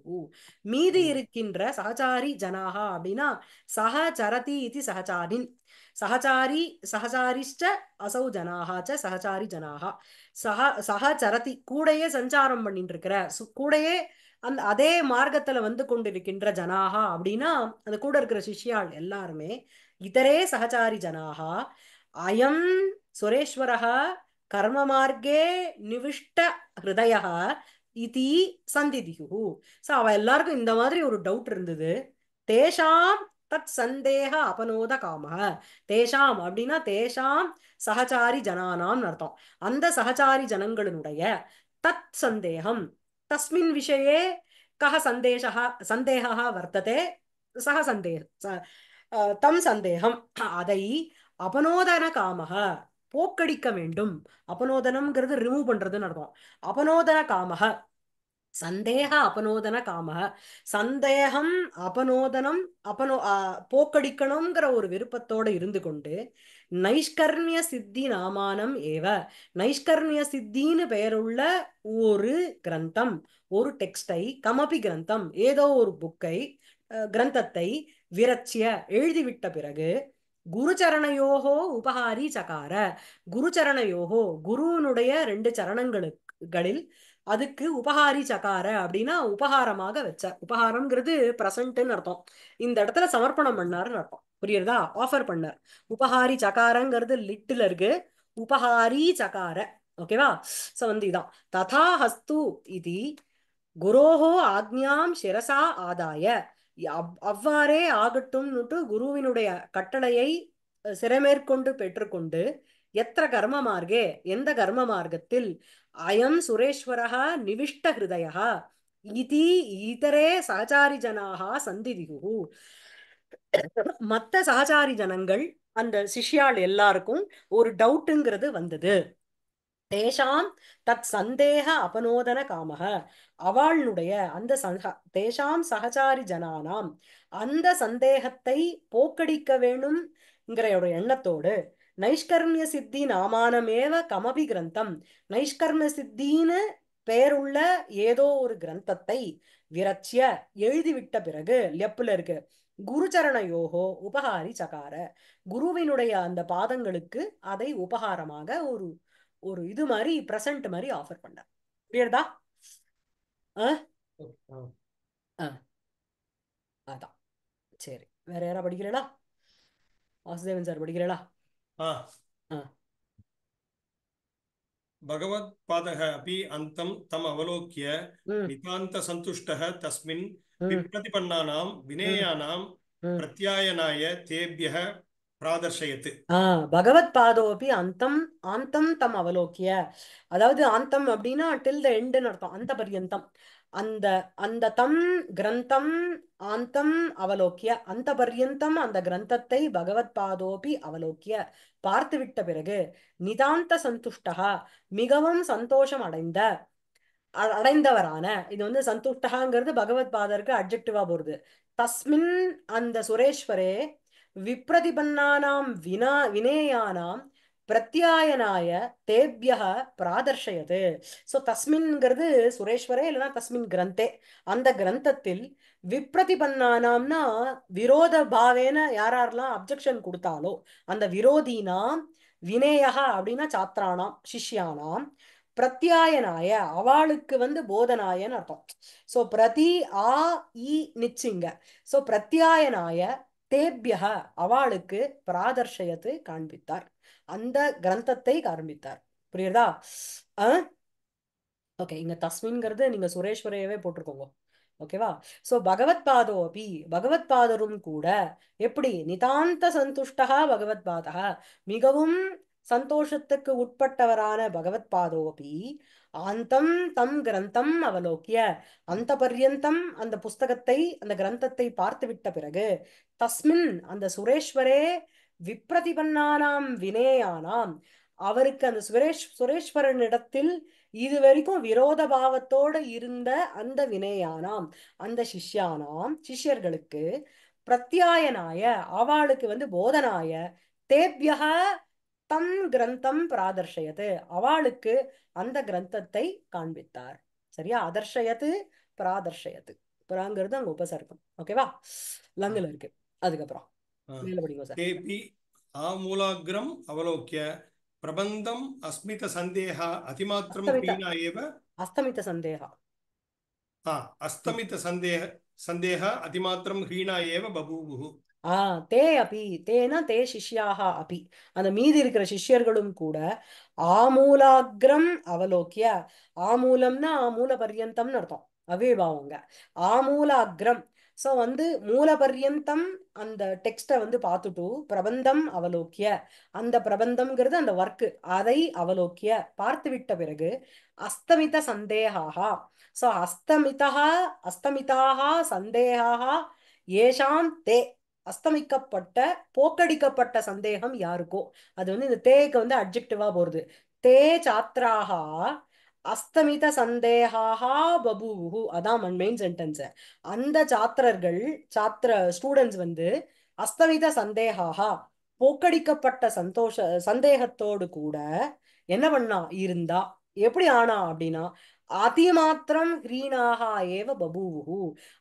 மீதி இருக்கின்ற சகச்சாரி ஜனாக அப்படின்னா சகசரதி இது சகசாரின் சகசாரி சகசாரிஷ்ட அசௌ ஜனாக ச சகச்சாரி ஜனாக சக சகசரதி கூடையே சஞ்சாரம் பண்ணிட்டு இருக்கிற கூடையே அந்த அதே மார்க்கத்துல வந்து கொண்டிருக்கின்ற ஜனாக அப்படின்னா அந்த கூட இருக்கிற சிஷியால் எல்லாருமே இதரே சகசாரி ஜனாக அயம் சுரேஸ்வரக கர்ம மார்க்கே நிவிஷ்ட ஹிருதயா இதி சந்திதியு ஸோ அவ எல்லாருக்கும் இந்த மாதிரி ஒரு டவுட் இருந்தது தேஷாம் தத் சந்தேக அபனோத காம தேஷாம் அப்படின்னா தேஷாம் சகச்சாரி ஜனானாம் அர்த்தம் அந்த சகச்சாரி ஜனங்களினுடைய தத் சந்தேகம் தஸ்மின் விஷயே கஹ சந்தேஷ சந்தேக வர்த்ததே சக சந்தேக தம் சந்தேகம் *clears throat* அதை அபனோதன காமக போக்கடிக்க வேண்டும் அபனோதனம்ங்கிறது ரிமூவ் பண்றதுன்னு அர்த்தம் அபனோதன காமக சந்தேக அபனோதன காமக சந்தேகம் அபனோதனம் அபனோ போக்கடிக்கணுங்கிற ஒரு விருப்பத்தோட இருந்து கொண்டு நைஷ்கர்மிய சித்தி நாமானம் ஏவ நைஷ்கர்மிய சித்தின்னு பெயருள்ள ஒரு கிரந்தம் ஒரு டெக்ஸ்டை கமபி கிரந்தம் ஏதோ ஒரு புக்கை கிரந்தத்தை விரச்சிய எழுதிவிட்ட பிறகு குருச்சரணையோகோ உபகாரி சகார குருச்சரணையோகோ குருவனுடைய ரெண்டு சரணங்களுக்களில் அதுக்கு உபகாரி சகார அப்படின்னா உபகாரமாக வச்சார் உபகாரம்ங்கிறது பிரசன்ட்னு அர்த்தம் இந்த இடத்துல சமர்ப்பணம் பண்ணாருன்னு அர்த்தம் புரியுறதா ஆஃபர் பண்ணார் உபகாரி சகாரங்கிறது லிட்டில் இருக்கு உபகாரி சகார ஓகேவா சோ வந்து இதான் ததா ஹஸ்து இது குரோஹோ ஆக்ஞாம் சிரசா ஆதாய அவ்வாறே ஆகட்டும்னுட்டு குருவினுடைய கட்டளையை சிறமேற்கொண்டு பெற்றுக்கொண்டு எத்த கர்ம மார்க்கே எந்த கர்ம மார்க்கத்தில் அயம் சுரேஸ்வரா நிவிஷ்ட ஹிருதயா இதி இதரே சகச்சாரி ஜனாக சந்திதிகு மற்ற சகச்சாரி ஜனங்கள் அந்த சிஷ்யாள் எல்லாருக்கும் ஒரு டவுட்டுங்கிறது வந்தது தேஷாம் தத் சந்தேக அபனோதன காமக அவளுடைய அந்த தேஷாம் சகச்சாரி ஜனானாம் அந்த சந்தேகத்தை போக்கடிக்க வேணும்ங்கிற எண்ணத்தோடு நைஷ்கர்மிய சித்தி நாமானமேவ கமபி கிரந்தம் நைஷ்கர்ம சித்தின்னு பெயருள்ள ஏதோ ஒரு கிரந்தத்தை விரச்சிய எழுதிவிட்ட பிறகு லெப்புல இருக்கு குருச்சரண யோகோ உபகாரி சகார குருவினுடைய அந்த பாதங்களுக்கு அதை உபகாரமாக ஒரு ஒரு இது மாதிரி ப்ரெசன்ட் மாதிரி ஆஃபர் பண்றார் புரியுறதா அதான் சரி வேற யாரா படிக்கிறீங்களா வாசுதேவன் சார் படிக்கிறீங்களா भगवत् पादः अपि अन्तं तम् अवलोक्य नितान्तसन्तुष्टः तस्मिन् विप्रतिपन्नानां विनेयानां प्रत्यायनाय तेभ्यः பிராதர்ஷயத்து பகவத் பாதோபி அந்தம் ஆந்தம் தம் அவலோக்கிய அதாவது ஆந்தம் அப்படின்னா டில் த எண்டுன்னு அர்த்தம் அந்த பர்யந்தம் அந்த அந்த தம் கிரந்தம் ஆந்தம் அவலோக்கிய அந்த பர்யந்தம் அந்த கிரந்தத்தை பகவத் பாதோபி அவலோக்கிய பார்த்துவிட்ட பிறகு நிதாந்த சந்துஷ்டகா மிகவும் சந்தோஷம் அடைந்த அடைந்தவரான இது வந்து சந்துஷ்டகாங்கிறது பகவத் பாதருக்கு அப்ஜெக்டிவா போறது தஸ்மின் அந்த சுரேஸ்வரே விப்ரதிபன்னானாம் வினா வினேயானாம் பிரத்யாயனாய தேபியா பிராதர்ஷயது ஸோ தஸ்மின்ங்கிறது சுரேஸ்வரே இல்லைன்னா தஸ்மின் கிரந்தே அந்த கிரந்தத்தில் விப்ரதிபன்னானாம்னா விரோத பாவேன யாரெல்லாம் அப்ஜெக்ஷன் கொடுத்தாலோ அந்த விரோதினாம் வினேயா அப்படின்னா சாத்திரானாம் சிஷ்யானாம் பிரத்யாயனாய அவளுக்கு வந்து போதனாயன்னு அர்த்தம் ஸோ பிரதி ஆ இ நிச்சிங்க ஸோ பிரத்யாயனாய தேபியக அவளுக்கு பிராதர்ஷயத்தை காண்பித்தார் அந்த கிரந்தத்தை காண்பித்தார் புரியுறதா ஓகே இங்க தஸ்மின்ங்கிறது நீங்க சுரேஸ்வரையவே போட்டிருக்கோங்க ஓகேவா சோ பகவத் பாதோபி பகவத் பாதரும் கூட எப்படி நிதாந்த சந்துஷ்டகா பகவத் பாதகா மிகவும் சந்தோஷத்துக்கு உட்பட்டவரான பகவத் பாதோபி ஆந்தம் தம் கிரந்தம் அவலோக்கிய அந்த பர்யந்தம் அந்த புஸ்தகத்தை அந்த கிரந்தத்தை பார்த்து விட்ட பிறகு தஸ்மின் அந்த சுரேஸ்வரே விப்ரதிபன்னானாம் வினேயானாம் அவருக்கு அந்த சுரேஷ் சுரேஸ்வரனிடத்தில் இது வரைக்கும் விரோத பாவத்தோடு இருந்த அந்த வினேயானாம் அந்த சிஷ்யானாம் சிஷ்யர்களுக்கு பிரத்யாயனாய அவளுக்கு வந்து போதனாய தேபியக தம் கிரந்தம் பிராதர்ஷயது அவளுக்கு அந்த கிரந்தத்தை காண்பித்தார் சரியா அதர்ஷயத்து பிராதர்ஷயத்து புறாங்கிறது அங்க உபசர்க்கம் ஓகேவா லங்குல இருக்கு அதுக்கப்புறம் ஆமூலாகிரம் அவலோக்கிய பிரபந்தம் அஸ்மித சந்தேகா அதிமாத்திரம் பீனா ஏவ அஸ்தமித சந்தேகா அஸ்தமித சந்தேக சந்தேக அதிமாத்திரம் ஹீணா ஏவ பபூபுகு ஆ தே அபி தேனா தே சிஷ்யாக அபி அந்த மீதி இருக்கிற சிஷ்யர்களும் கூட ஆமூலாகிரம் அவலோக்கிய ஆமூலம்னா மூல பர்யந்தம்னு அர்த்தம் அவிழ்பாவங்க ஆமூலாகிரம் ஸோ வந்து பர்யந்தம் அந்த டெக்ஸ்டை வந்து பார்த்துட்டு பிரபந்தம் அவலோக்கிய அந்த பிரபந்தம்ங்கிறது அந்த ஒர்க்கு அதை அவலோக்கிய பார்த்து விட்ட பிறகு அஸ்தமித சந்தேகாக ஸோ அஸ்தமிதா அஸ்தமிதாக சந்தேகாக ஏஷாம் தே அஸ்தமிக்கப்பட்ட போக்கடிக்கப்பட்ட சந்தேகம் யாருக்கோ அது வந்து இந்த தேக்கு வந்து அப்ஜெக்டிவா போறது தே சாத்திராகா அஸ்தமித சந்தேகா பபூஹு அதான் மன் மெயின் சென்டென்ஸ் அந்த சாத்திரர்கள் சாத்திர ஸ்டூடெண்ட்ஸ் வந்து அஸ்தமித சந்தேகாகா போக்கடிக்கப்பட்ட சந்தோஷ சந்தேகத்தோடு கூட என்ன பண்ணா இருந்தா எப்படி ஆனா அப்படின்னா அதிமாத்திரம் ஹ்ரீனாகா ஏவ பபூஹு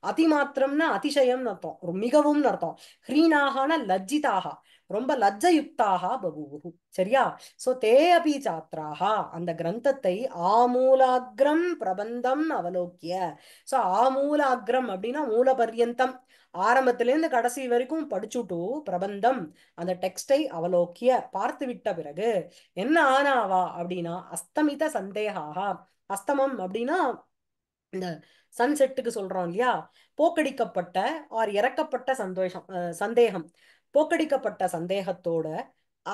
அதிமாத்திரம்னா அதிசயம் அர்த்தம் மிகவும் அர்த்தம் ஹ்ரீனாகனா லஜ்ஜிதாக ரொம்ப லஜ்ஜயுக்தாக பபூவு சரியா சோ தே அபி சாத்திராக அந்த கிரந்தத்தை ஆமூலாகிரம் பிரபந்தம் அவலோக்கிய சோ ஆமூலாகிரம் அப்படின்னா மூலபர்யந்தம் ஆரம்பத்திலேருந்து கடைசி வரைக்கும் படிச்சுட்டு பிரபந்தம் அந்த டெக்ஸ்டை அவலோக்கிய பார்த்து விட்ட பிறகு என்ன ஆனாவா அப்படின்னா அஸ்தமித சந்தேகாக அஸ்தமம் அப்படின்னா இந்த சன்செட்டுக்கு சொல்றோம் இல்லையா போக்கடிக்கப்பட்ட ஆர் இறக்கப்பட்ட சந்தோஷம் சந்தேகம் போக்கடிக்கப்பட்ட சந்தேகத்தோட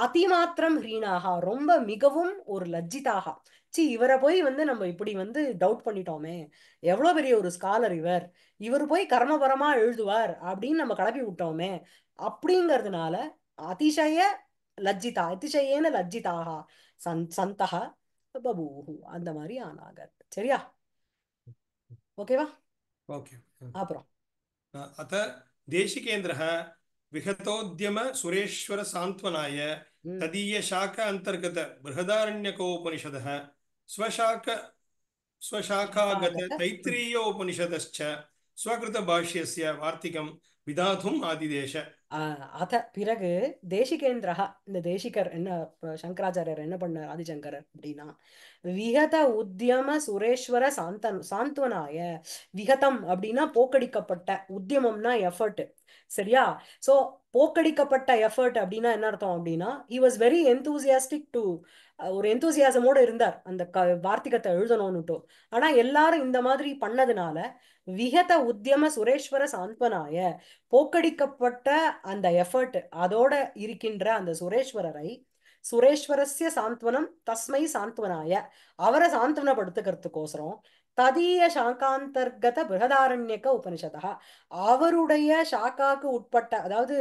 அதிமாத்திரம் ஹீனாகா ரொம்ப மிகவும் ஒரு லஜ்ஜிதாகா சி இவரை போய் வந்து நம்ம இப்படி வந்து டவுட் பண்ணிட்டோமே எவ்வளோ பெரிய ஒரு ஸ்காலர் இவர் இவர் போய் கர்மபரமா எழுதுவார் அப்படின்னு நம்ம கிளப்பி விட்டோமே அப்படிங்கிறதுனால அதிசய லஜ்ஜிதா அதிசயேன லஜ்ஜிதாகா சந் சந்தகா பபூஹு அந்த மாதிரி ஆனாக சரியா ஓகேவா ஓகே அப்புறம் அத वार्तिकं விதாதும் ஆதிதேச அத பிறகு தேசிகேந்திரா இந்த தேசிகர் என்ன சங்கராச்சாரியர் என்ன பண்ணார் ஆதிசங்கரர் அப்படின்னா விகத உத்தியம சுரேஸ்வர சாந்தன் சாந்த்வனாய விகதம் அப்படின்னா போக்கடிக்கப்பட்ட உத்தியமம்னா எஃபர்ட் சரியா ஸோ போக்கடிக்கப்பட்ட எஃபர்ட் அப்படின்னா என்ன அர்த்தம் அப்படின்னா he was very enthusiastic to ஒரு எந்தூசியாசமோடு இருந்தார் அந்த க வார்த்திகத்தை எழுதணும்னுட்டோ ஆனால் எல்லாரும் இந்த மாதிரி பண்ணதுனால விகத உத்தியம சுரேஸ்வர சாந்தனாய போக்கடிக்கப்பட்ட அந்த எஃபர்ட் அதோட இருக்கின்ற அந்த சுரேஸ்வரரை சுரேஸ்வரஸ்ய சாந்த்வனம் தஸ்மை சாந்த்வனாய அவரை சாந்தவனப்படுத்துக்கிறதுக்கோசரம் ததீய சாக்காந்தர்கத பிரகதாரண்யக்க உபனிஷதா அவருடைய சாக்காக்கு உட்பட்ட அதாவது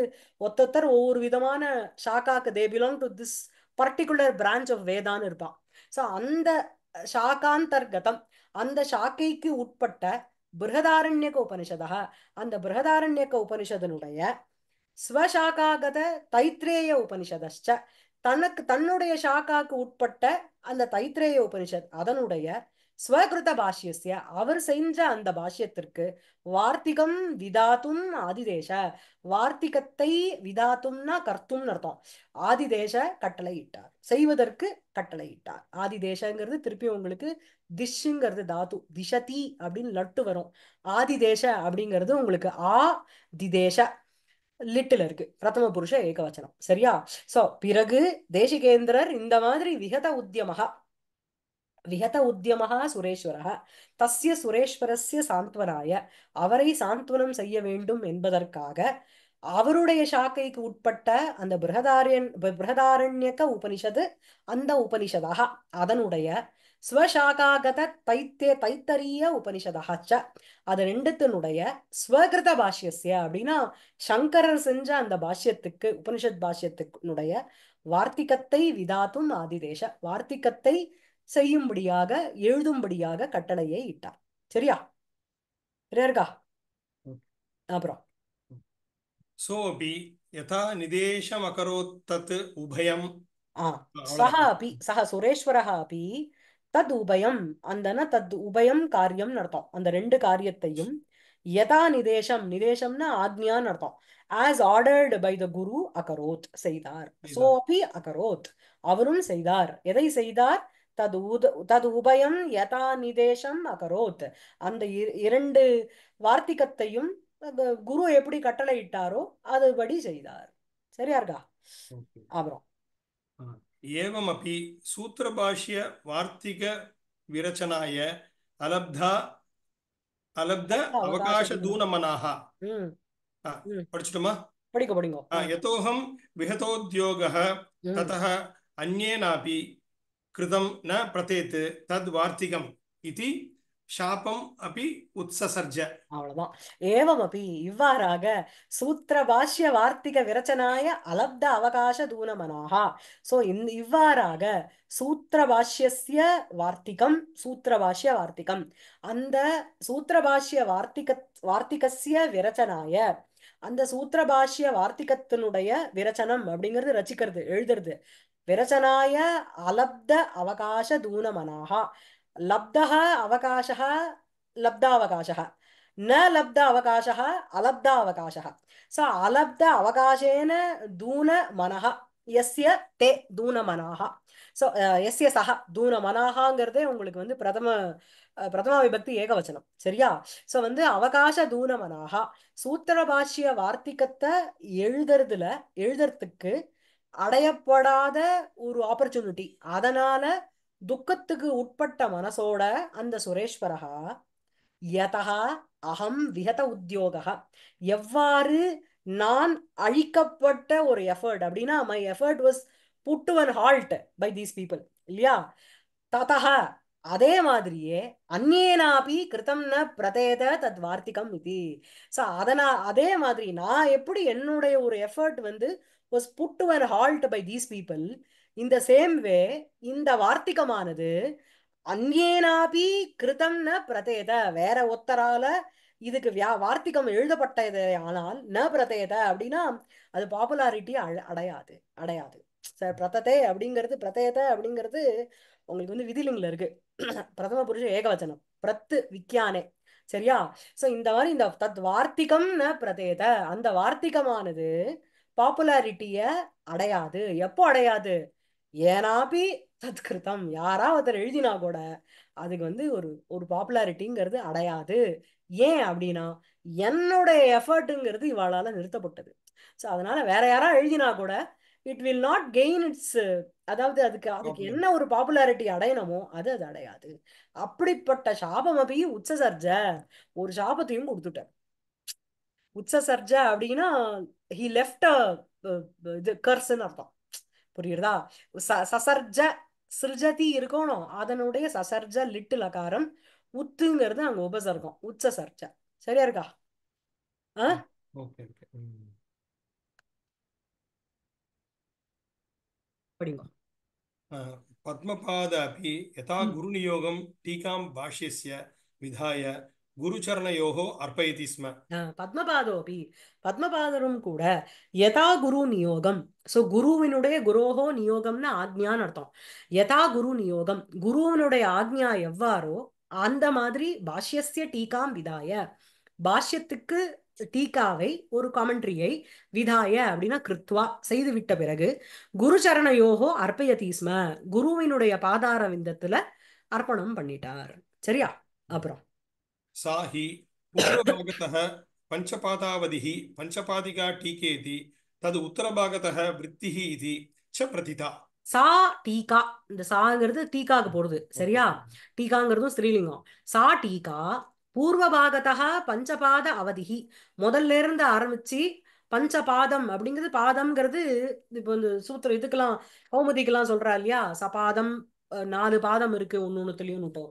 ஒத்தொத்தர் ஒவ்வொரு விதமான சாக்காக்கு they belong to this particular branch of வேதான்னு இருப்பான் ஸோ அந்த சாக்காந்தர்கதம் அந்த சாக்கைக்கு உட்பட்ட பிருகதாரண்யக்க உபனிஷதா அந்த பிருகதாரண்யக்க உபனிஷதனுடைய ஸ்வசாக்காகத தைத்ரேய உபனிஷதச்ச தனக்கு தன்னுடைய சாக்காக்கு உட்பட்ட அந்த தைத்ரேய உபனிஷத் அதனுடைய ஸ்வகிருத பாஷ்யசிய அவர் செஞ்ச அந்த பாஷ்யத்திற்கு வார்த்திகம் விதாத்தும் ஆதிதேச வார்த்திகத்தை விதாத்தும்னா கர்த்தும்னு அர்த்தம் ஆதிதேச கட்டளையிட்டார் செய்வதற்கு கட்டளையிட்டார் ஆதிதேசங்கிறது திருப்பி உங்களுக்கு திஷுங்கிறது தாத்து திசதி அப்படின்னு லட்டு வரும் ஆதிதேச அப்படிங்கிறது உங்களுக்கு ஆ திதேச லிட்டில் இருக்கு பிரதம புருஷ ஏகவச்சனம் சரியா சோ பிறகு தேசிகேந்திரர் இந்த மாதிரி விகத உத்தியமாக விகத உத்தியமகா சுரேஸ்வரா தஸ்ய சுரேஸ்வரஸ்ய சாந்த்வனாய அவரை சாந்த்வனம் செய்ய வேண்டும் என்பதற்காக அவருடைய சாக்கைக்கு உட்பட்ட அந்த பிரகதாரியன் பிரகதாரண்யக உபனிஷது அந்த உபனிஷதாக அதனுடைய ஸ்வசாகாகத தைத்தே தைத்தரிய உபனிஷதாச்ச அது ரெண்டுத்தினுடைய ஸ்வகிருத பாஷ்யஸ்ய அப்படின்னா சங்கரர் செஞ்ச அந்த பாஷ்யத்துக்கு உபனிஷத் பாஷ்யத்துக்குனுடைய வார்த்திகத்தை விதாத்தும் ஆதிதேச வார்த்திகத்தை செய்யும்படியாக எழுதும்படியாக கட்டளையை இட்டார் சரியா இருக்கா அப்புறம் சோபி யதா நிதேஷம் அகரோத் தத் உபயம் சஹ சஹ சுரேஸ்வரஹ அபி தத் உபயம் அந்தன தத் உபயம் காரியம் நடத்தும் அந்த ரெண்டு காரியத்தையும் யதா நிதேஷம் நிதேஷம்னா ஆக்ஞான்னு அர்த்தம் as ordered by the guru அகரோத் செய்தார் சோபி அகரோத் அவரும் செய்தார் எதை செய்தார் தது உபயம் யதா நிதேசம் அகரோத் அந்த இரண்டு வார்த்திகத்தையும் குரு எப்படி கட்டளையிட்டாரோ அதுபடி செய்தார் சரியா இருக்கா அப்புறம் ஏவம் அப்படி சூத்திரபாஷ்ய வார்த்திக விரச்சனாய அலப்தா அலப்த அவகாச தூனமனாக படிச்சுட்டுமா படிக்க படிங்க யதோகம் விஹதோத்யோக ததः अन्येनापि கிருதம் ந பிரதேத்து தத் வார்த்திகம் இது சாபம் அப்படி உத்சசர்ஜ அவ்வளவுதான் ஏவம் அப்படி இவ்வாறாக சூத்திர பாஷ்ய வார்த்திக விரச்சனாய அலப்த அவகாச தூனமனாகா சோ இந்த இவ்வாறாக சூத்திர பாஷ்யசிய வார்த்திகம் சூத்திர பாஷ்ய வார்த்திகம் அந்த சூத்திர பாஷ்ய வார்த்திக வார்த்திகசிய விரச்சனாய அந்த சூத்திர பாஷ்ய வார்த்திகத்தினுடைய விரச்சனம் அப்படிங்கிறது ரசிக்கிறது எழுதுறது விரசனாய அலப்த அவகாச தூனமனாக லப்தா அவகாசா லப்தாவகாசா ந லப்த அவகாசா அலப்த அவகாசா ச அலப்த அவகாசேன தூன மனஹா எஸ்ய தே தூனமனாகா ஸோ எஸ்ய சஹ தூனமனாகாங்கிறதே உங்களுக்கு வந்து பிரதம பிரதம விபக்தி ஏகவச்சனம் சரியா ஸோ வந்து அவகாச தூனமனாகா சூத்திர பாஷ்ய வார்த்திகத்தை எழுதுறதுல எழுதுறதுக்கு அடையப்படாத ஒரு ஆப்பர்ச்சுனிட்டி அதனால துக்கத்துக்கு உட்பட்ட மனசோட அந்த சுரேஸ்வரகா யதா அகம் விகத உத்தியோகா எவ்வாறு நான் அழிக்கப்பட்ட ஒரு எஃபர்ட் அப்படின்னா my effort was put to an halt by these people இல்லையா ததா அதே மாதிரியே அந்நேனாபி கிருத்தம் ந பிரதேத தத் வார்த்திகம் இது ஸோ அதனா அதே மாதிரி நான் எப்படி என்னுடைய ஒரு எஃபர்ட் வந்து was put to a halt by these people இந்த சேம் வே இந்த வார்த்திகமானது அந்நேனாபி கிருதம் ந பிரதேத வேற ஒத்தரால இதுக்கு வியா வார்த்திகம் எழுதப்பட்டது ஆனால் ந பிரதேத அப்படின்னா அது பாப்புலாரிட்டி அடையாது அடையாது சார் பிரதத்தை அப்படிங்கிறது பிரதேத அப்படிங்கிறது உங்களுக்கு வந்து விதிலிங்கில் இருக்கு பிரதம புருஷ ஏகவச்சனம் பிரத்து விக்யானே சரியா ஸோ இந்த மாதிரி இந்த தத் வார்த்திகம் ந பிரதேத அந்த வார்த்திகமானது பாப்புலாரிட்டியை அடையாது எப்போ அடையாது ஏனாபி சத்கிருத்தம் யாரா ஒருத்தர் எழுதினா கூட அதுக்கு வந்து ஒரு ஒரு பாப்புலாரிட்டிங்கிறது அடையாது ஏன் அப்படின்னா என்னுடைய எஃபர்ட்டுங்கிறது இவாளால் நிறுத்தப்பட்டது ஸோ அதனால வேற யாரா எழுதினா கூட it will not gain it's அதாவது அதுக்கு அதுக்கு என்ன ஒரு பாப்புலாரிட்டி அடையணுமோ அது அது அடையாது அப்படிப்பட்ட சாபம் அப்பயும் உச்சசர்ஜ ஒரு சாபத்தையும் கொடுத்துட்டார் உச்சசர்ஜா அப்படின்னா ஹி லெஃப்ட் uh, uh, இது கர்ஸ்ன்னு அர்த்தம் புரியுறதா சசர்ஜ சிருஜதி இருக்கணும் அதனுடைய சசர்ஜ லிட்டு லகாரம் உத்துங்கிறது அங்க உபசர்க்கம் உச்ச சர்ஜ சரியா இருக்கா படிங்க பத்மபாதாபி யதா நியோகம் டீகாம் பாஷ்யஸ்ய விதாய குருச்சரணயோகோ அர்ப்பயதி ஸ்ம பத்மபாதோபி பத்மபாதரும் கூட யதா குரு நியோகம் ஸோ குருவினுடைய குரோகோ நியோகம்னு ஆக்ஞான்னு அர்த்தம் யதா குரு நியோகம் குருவினுடைய ஆக்ஞா எவ்வாறோ அந்த மாதிரி பாஷ்யஸ்ய டீகாம் விதாய பாஷ்யத்துக்கு டீகாவை ஒரு காமெண்ட்ரியை விதாய அப்படின்னா கிருத்வா செய்து விட்ட பிறகு குரு சரணயோகோ அர்ப்பயதீஸ்ம குருவினுடைய பாதார விந்தத்துல அர்ப்பணம் பண்ணிட்டார் சரியா அப்புறம் சாஹி हि பஞ்சபாதாவதி பஞ்சபாதிகா पञ्चपादिका தது तद् उत्तरभागतः वृत्तिः इति च சா டீகா இந்த சாங்கிறது டீகாக்கு போடுது சரியா டீகாங்கிறதும் ஸ்ரீலிங்கம் சா டீகா பூர்வபாகத்தா பஞ்சபாத அவதிகி முதல்ல இருந்து ஆரம்பிச்சு பஞ்சபாதம் அப்படிங்கிறது பாதம்ங்கிறது இப்போ இந்த சூத்திரம் இதுக்கெல்லாம் கௌமதிக்கெல்லாம் சொல்றா இல்லையா சபாதம் நாலு பாதம் இருக்கு ஒன்னொன்னு ஒன்னுத்துலயும்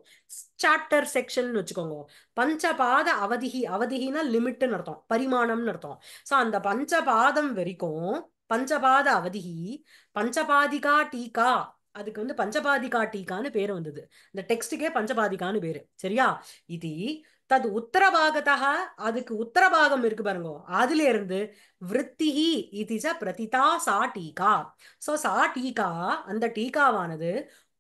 சாப்டர் செக்ஷன் வச்சுக்கோங்க பஞ்சபாத அவதிகி அவதிகினா லிமிட்னு அர்த்தம் பரிமாணம்னு அர்த்தம் சோ அந்த பஞ்சபாதம் வரைக்கும் பஞ்சபாத அவதிகி பஞ்சபாதிகா டீகா அதுக்கு வந்து பஞ்சபாதிகா டீகான்னு பேர் வந்தது இந்த டெக்ஸ்டுக்கே பஞ்சபாதிகான்னு பேரு சரியா இது தது உத்தரபாகத்தா அதுக்கு உத்தரபாகம் இருக்கு பாருங்க அதுல இருந்து விற்த்திஹி இதிஜ பிரதிதா சா டீகா சோ சா டீகா அந்த டீகாவானது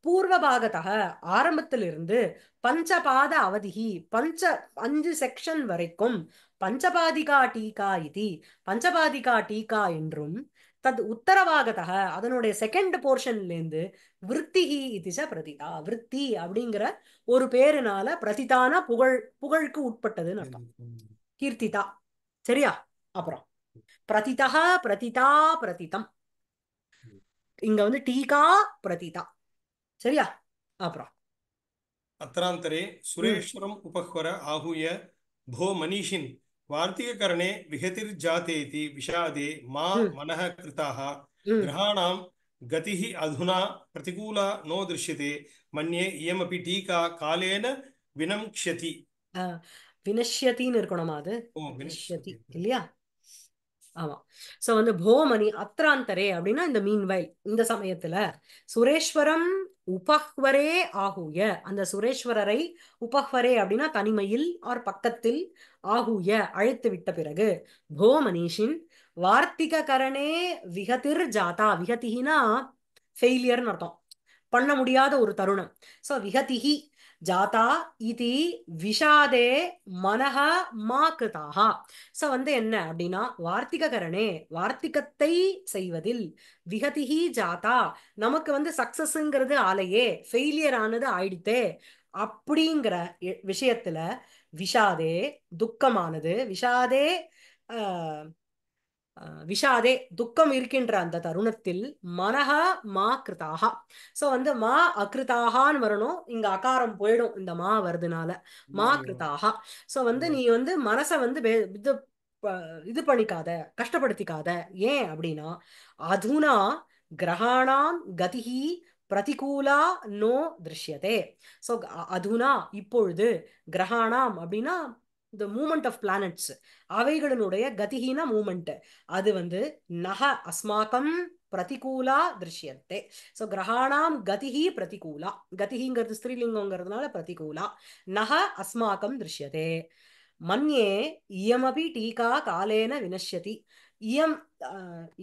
பூர்வபாகத்தக ஆரம்பத்திலிருந்து பஞ்சபாத அவதிகி பஞ்ச அஞ்சு செக்ஷன் வரைக்கும் பஞ்சபாதிகா டீகா இது பஞ்சபாதிகா டீகா என்றும் தத் உத்தரவாகத்தக அதனுடைய செகண்ட் போர்ஷன்லேருந்து விற்த்திகி இதுச பிரதிதா விற்த்தி அப்படிங்கிற ஒரு பேருனால பிரதிதான புகழ் புகழுக்கு உட்பட்டதுன்னு அர்த்தம் கீர்த்திதா சரியா அப்புறம் பிரதிதா பிரதிதா பிரதிதம் இங்க வந்து டீகா பிரதிதா சரியா அப்புறம் அத்தராந்தரே சுரேஸ்வரம் உபஹ்வர ஆகுய போ மனிஷின் வார்த்திகரணே விகதிர் ஜாத்தேதி விஷாதே மா மனः கிருதாः கிரகாணாம் गतिः அதுனா பிரதிகூலா நோ திருஷ்யதே மன்யே இயமபி டீகா காலேன வினம்ஷதி வினஷ்யத்தின்னு இருக்கணும் அது வினஷ்யதி இல்லையா ஆமா சோ வந்து போமணி அத்ராந்தரே அப்படின்னா இந்த மீன் வயல் இந்த சமயத்துல சுரேஸ்வரம் உபஹ்வரே ஆகுய அந்த சுரேஸ்வரரை உபஹ்வரே அப்படின்னா தனிமையில் ஆர் பக்கத்தில் ஆகுய அழைத்து விட்ட பிறகு போ மனிஷின் வார்த்திக கரணே விகதிர் ஜாதா விகதிகினா ஃபெயிலியர்னு அர்த்தம் பண்ண முடியாத ஒரு தருணம் ஸோ விகதிகி ஜாதா இதி விஷாதே மனஹ மாக்குதாகா சோ வந்து என்ன அப்படின்னா வார்த்திககரணே வார்த்திகத்தை செய்வதில் விகதிஹி ஜாதா நமக்கு வந்து சக்சஸ்ங்கிறது ஆலையே ஃபெயிலியர் ஆனது ஆயிடுத்தே அப்படிங்கிற விஷயத்துல விஷாதே துக்கமானது விஷாதே விஷாதே துக்கம் இருக்கின்ற அந்த தருணத்தில் மனஹா மா கிருதாகா ஸோ வந்து மா அகிருதாகான்னு வரணும் இங்க அகாரம் போயிடும் இந்த மா வருதுனால மா கிருதாகா ஸோ வந்து நீ வந்து மனசை வந்து இது இது பண்ணிக்காத கஷ்டப்படுத்திக்காத ஏன் அப்படின்னா அதுனா கிரகாணாம் கதிகி பிரதிகூலா நோ திருஷ்யதே ஸோ அதுனா இப்பொழுது கிரகாணாம் அப்படின்னா இந்த மூமெண்ட் ஆஃப் பிளானட்ஸ் அவைகளினுடைய கதிஹீன மூமெண்ட் அது வந்து நக அஸ்மாக்கம் பிரதிகூலா திருஷ்யத்தை ஸோ கிரகாணாம் கதிஹி பிரதிகூலா கதிஹிங்கிறது ஸ்திரீலிங்கங்கிறதுனால பிரதிகூலா நக அஸ்மாக்கம் திருஷ்யதே மன்யே இயமபி டீகா காலேன வினஷ்யதி இயம்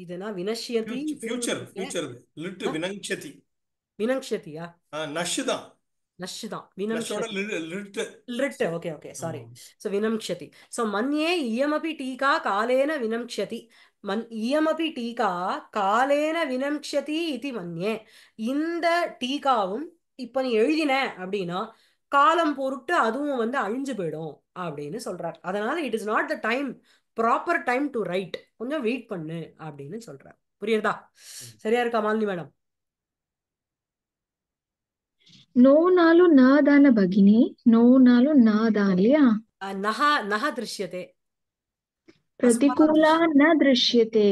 இதுனா வினஷ்யதி ஃபியூச்சர் ஃபியூச்சர் லிட்டு வினங்ஷதி வினங்ஷதியா நஷு ನಶ್ தான் ವಿನಮ್ ಲಿಟ್ ஓகே ஓகே சாரி ಸೊ ವಿನಮ್ ಕ್ಷತಿ ಸೊ ಮನ್ಯೇ ಇಯಮಪಿ ಟೀಕಾ காலேன ವಿನಮ್ ಕ್ಷತಿ மன் இயமபி டீகா காலேன வினம்ஷதி இது மன்யே இந்த டீகாவும் இப்ப நீ எழுதின அப்படின்னா காலம் பொருட்டு அதுவும் வந்து அழிஞ்சு போயிடும் அப்படின்னு சொல்றார் அதனால it is not the time proper time to write கொஞ்சம் வெயிட் பண்ணு அப்படின்னு சொல்றார் புரியுறதா சரியா இருக்கா மாலினி மேடம் நோனாலு நாதான பகினி நோனாலு నాదాన్లియా నహ నహ దృశ్యతే பிரதிகூலா ந திருஷ்யத்தே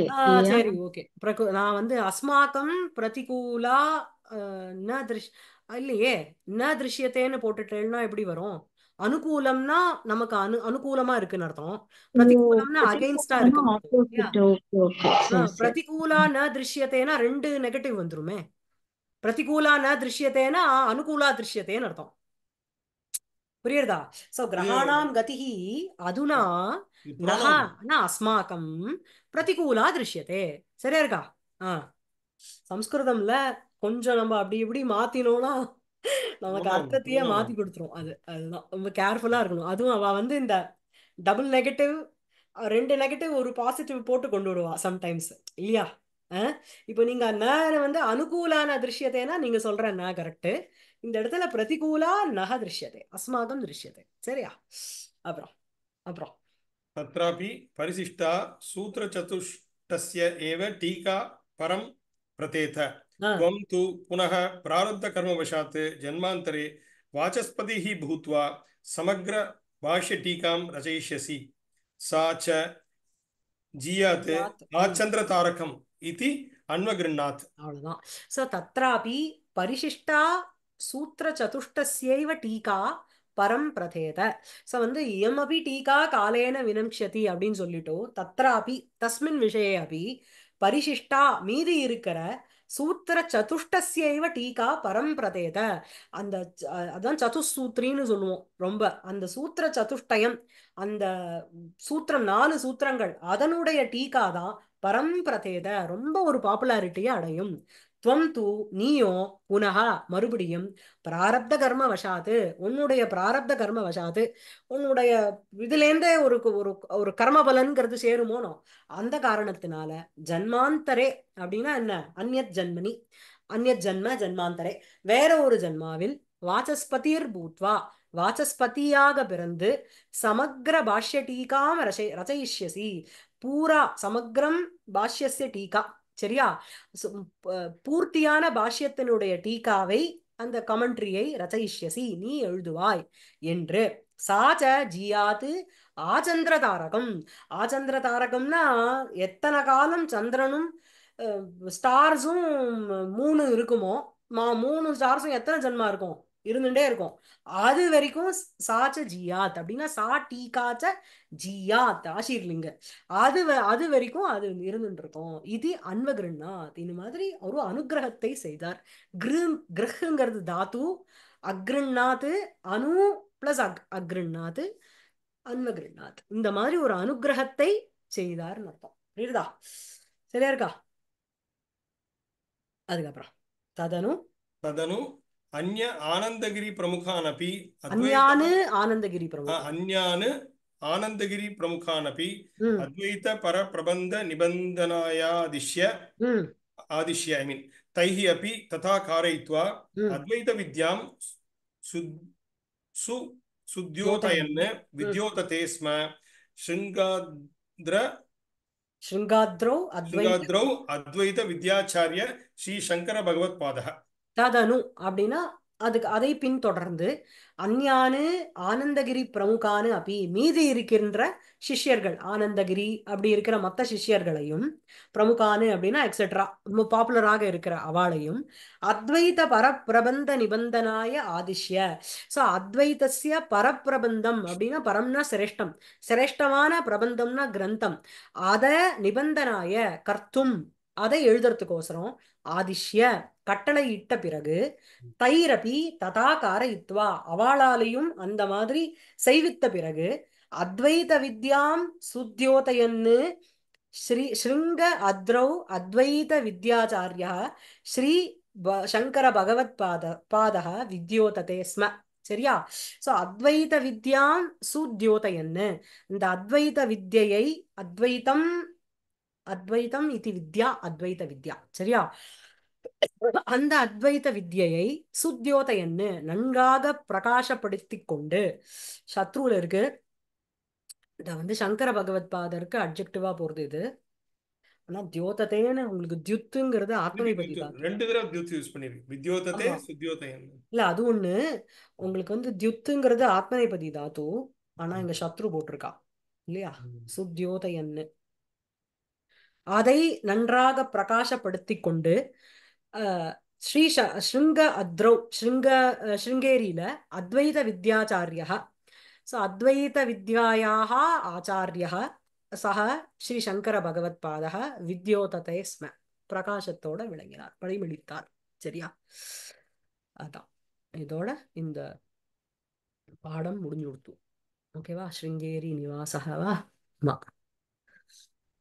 சரி ஓகே நான் வந்து அஸ்மாக்கம் பிரதிகூலா ந திருஷ் இல்லையே ந திருஷ்யத்தேன்னு போட்டுட்டேன்னா எப்படி வரும் அனுகூலம்னா நமக்கு அனு அனுகூலமா இருக்குன்னு அர்த்தம் பிரதிகூலம்னா அகைன்ஸ்டா இருக்கு பிரதிகூலா ந திருஷ்யத்தேனா ரெண்டு நெகட்டிவ் வந்துருமே பிரதிகூலா ந அனுகூலா திருஷ்யத்தேன்னு அர்த்தம் புரியுறதா சோ கிரகாணாம் கதி அதுனா கிரகான அஸ்மாக்கம் பிரதிகூலா திருஷ்யத்தே சரியா இருக்கா ஆ சம்ஸ்கிருதம்ல கொஞ்சம் நம்ம அப்படி இப்படி மாத்தினோம்னா நமக்கு அர்த்தத்தையே மாத்தி கொடுத்துரும் அது அதுதான் ரொம்ப கேர்ஃபுல்லா இருக்கணும் அதுவும் அவ வந்து இந்த டபுள் நெகட்டிவ் ரெண்டு நெகட்டிவ் ஒரு பாசிட்டிவ் போட்டு கொண்டு விடுவா சம்டைம்ஸ் இல்லையா இப்போ நீங்க நேர வந்து அனுகூலான திருஷ்யத்தைனா நீங்க சொல்ற ந கரெக்டு இந்த இடத்துல பிரதிகூலா நக திருஷ்யத்தை அஸ்மாகம் திருஷ்யத்தை சரியா அப்புறம் அப்புறம் தத்ராபி பரிசிஷ்டா சூத்திர சதுஷ்டஸ்ய ஏவ டீகா பரம் பிரதேத त्वं तु पुनः प्रारब्धकर्मवशात् जन्मान्तरे वाचस्पतिः भूत्वा समग्रभाष्यटीकां रचयिष्यसि सा च ஜீயாத் ஆச்சந்திர தாரகம் இது அன்வகிருண்ணாத் அவ்வளவுதான் சோ தத்ராபி பரிசிஷ்டா சூத்திர சதுஷ்டஸ்யைவ டீகா பரம் பிரதேத சோ வந்து இயமபி டீகா காலேன அப்படின்னு சொல்லிட்டோ தத்ராபி தஸ்மின் விஷய அபி பரிசிஷ்டா மீதி இருக்கிற சூத்திர சதுஷ்டசியைவ டீகா பரம்பிரதேத அந்த அதான் சதுசூத்ரின்னு சொல்லுவோம் ரொம்ப அந்த சூத்திர சதுஷ்டயம் அந்த சூத்திரம் நாலு சூத்திரங்கள் அதனுடைய டீகா தான் பரம்பிரதேத ரொம்ப ஒரு பாப்புலாரிட்டியை அடையும் துவம் தூ நீயோ புனகா மறுபடியும் பிராரப்த கர்ம வசாத்து உன்னுடைய பிராரப்த கர்ம வசாத்து உன்னுடைய இதுலேருந்தே ஒரு ஒரு ஒரு கர்ம பலன்கிறது சேருமோனோ அந்த காரணத்தினால ஜன்மாந்தரே அப்படின்னா என்ன அந்நத் ஜன்மனி அந்நத் ஜன்ம ஜன்மாந்தரே வேற ஒரு ஜன்மாவில் வாசஸ்பதிர் பூத்வா வாசஸ்பதியாக பிறந்து சமக்ர பாஷ்ய டீகாம் ரசை ரச்சயிஷ்யசி பூரா சமக்ரம் பாஷ்யசிய டீகா சரியா பூர்த்தியான பாஷ்யத்தினுடைய டீகாவை அந்த கமெண்ட்ரியை ரச்சயிஷ்யசி நீ எழுதுவாய் என்று சாச்ச ஜியாது ஆச்சந்திர தாரகம் ஆச்சந்திர தாரகம்னா எத்தனை காலம் சந்திரனும் ஸ்டார்ஸும் மூணு இருக்குமோ மா மூணு ஸ்டார்ஸும் எத்தனை ஜென்மா இருக்கும் இருந்துட்டே இருக்கும் அது வரைக்கும் சாச்ச ஜியாத் அப்படின்னா சா டீ காச்ச ஜியாத் ஆசீர்லிங்க அது அது வரைக்கும் அது இருந்துட்டு இருக்கும் இது அன்வகிருநாத் இந்த மாதிரி ஒரு அனுகிரகத்தை செய்தார் கிரு கிரகங்கிறது தாத்து அக்ருநாத் அனு பிளஸ் அக் அக்ருநாத் அன்வகிருநாத் இந்த மாதிரி ஒரு அனுகிரகத்தை செய்தார்னு அர்த்தம் புரியுதா சரியா இருக்கா அதுக்கப்புறம் ததனு ததனு అన్య ఆనందగిరి ప్రముఖానపి అన్యాన్ ఆనందగిరి ప్రముఖ అన్యాన్ ఆనందగిరి ప్రముఖానపి అద్వైత పర ప్రబంధ నిబంధనాయాదిశ్య ఆదిశ్య ఐ మీన్ తైః అపి తథా కారయిత్వా అద్వైత విద్యాం సు సుద్యోతయన్ విద్యోతతే స్మ శృంగాద్ర శృంగాద్రౌ అద్వైత విద్యాచార్య శ్రీ శంకర భగవత్పాదः ததனு அப்படின்னா அதுக்கு அதை பின்தொடர்ந்து அந்யானு ஆனந்தகிரி பிரமுகானு அப்படி மீதி இருக்கின்ற சிஷ்யர்கள் ஆனந்தகிரி அப்படி இருக்கிற மற்ற சிஷ்யர்களையும் பிரமுகானு அப்படின்னா எக்ஸெட்ரா ரொம்ப பாப்புலராக இருக்கிற அவாளையும் அத்வைத பரப்பிரபந்த நிபந்தனாய ஆதிஷ்ய ஸோ அத்வைதசிய பரப்பிரபந்தம் அப்படின்னா பரம்னா சிரேஷ்டம் சிரேஷ்டமான பிரபந்தம்னா கிரந்தம் அத நிபந்தனாய கர்த்தும் அதை எழுதுறதுக்கோசரம் ஆதிஷ்ய கட்டளை இட்ட பிறகு தைரபி ததாகார இத்வா அவளாலையும் அந்த மாதிரி செய்வித்த பிறகு அத்வைத வித்யாம் சுத்தியோதயன்னு ஸ்ரீ ஸ்ருங்க அத்ரௌ அத்வைத வித்யாச்சாரியா ஸ்ரீ சங்கர பகவத் பாத பாதக வித்யோததே ஸ்ம சரியா சோ அத்வைத வித்யாம் சுத்தியோதயன்னு இந்த அத்வைத வித்யை அத்வைத்தம் அத்வைதம் இது வித்யா அத்வைத வித்யா சரியா அந்த அத்வைத வித்யை சுத்யோதயன்னு நன்காக பிரகாசப்படுத்தி கொண்டு சத்ருல இருக்கு இத வந்து சங்கர பகவத் பாதருக்கு அப்ஜெக்டிவா போறது இது ஆனா தியோதத்தைன்னு உங்களுக்கு தியுத்துங்கிறது ஆத்மனிபதி ரெண்டு தடவை தியுத்து யூஸ் பண்ணிருக்கு வித்யோதத்தை சுத்யோதயம் இல்ல அது ஒண்ணு உங்களுக்கு வந்து தியுத்துங்கிறது ஆத்மனிபதி தாத்து ஆனா இங்க சத்ரு போட்டிருக்கா இல்லையா சுத்யோதயன்னு அதை நன்றாக பிரகாசப்படுத்தி கொண்டு ஸ்ரீ ஸ்ருங்க அத்ரௌ ஸ்ருங்க ஸ்ருங்கேரியில அத்வைத வித்யாச்சாரியா ஸோ அத்வைத வித்யாயாக ஆச்சாரியா சக ஸ்ரீ சங்கர பகவத் பாதக வித்யோதத்தை ஸ்ம பிரகாசத்தோட விளங்கினார் வழிமொழித்தார் சரியா அதான் இதோட இந்த பாடம் முடிஞ்சு கொடுத்தோம் ஓகேவா ஸ்ருங்கேரி நிவாசகவா மா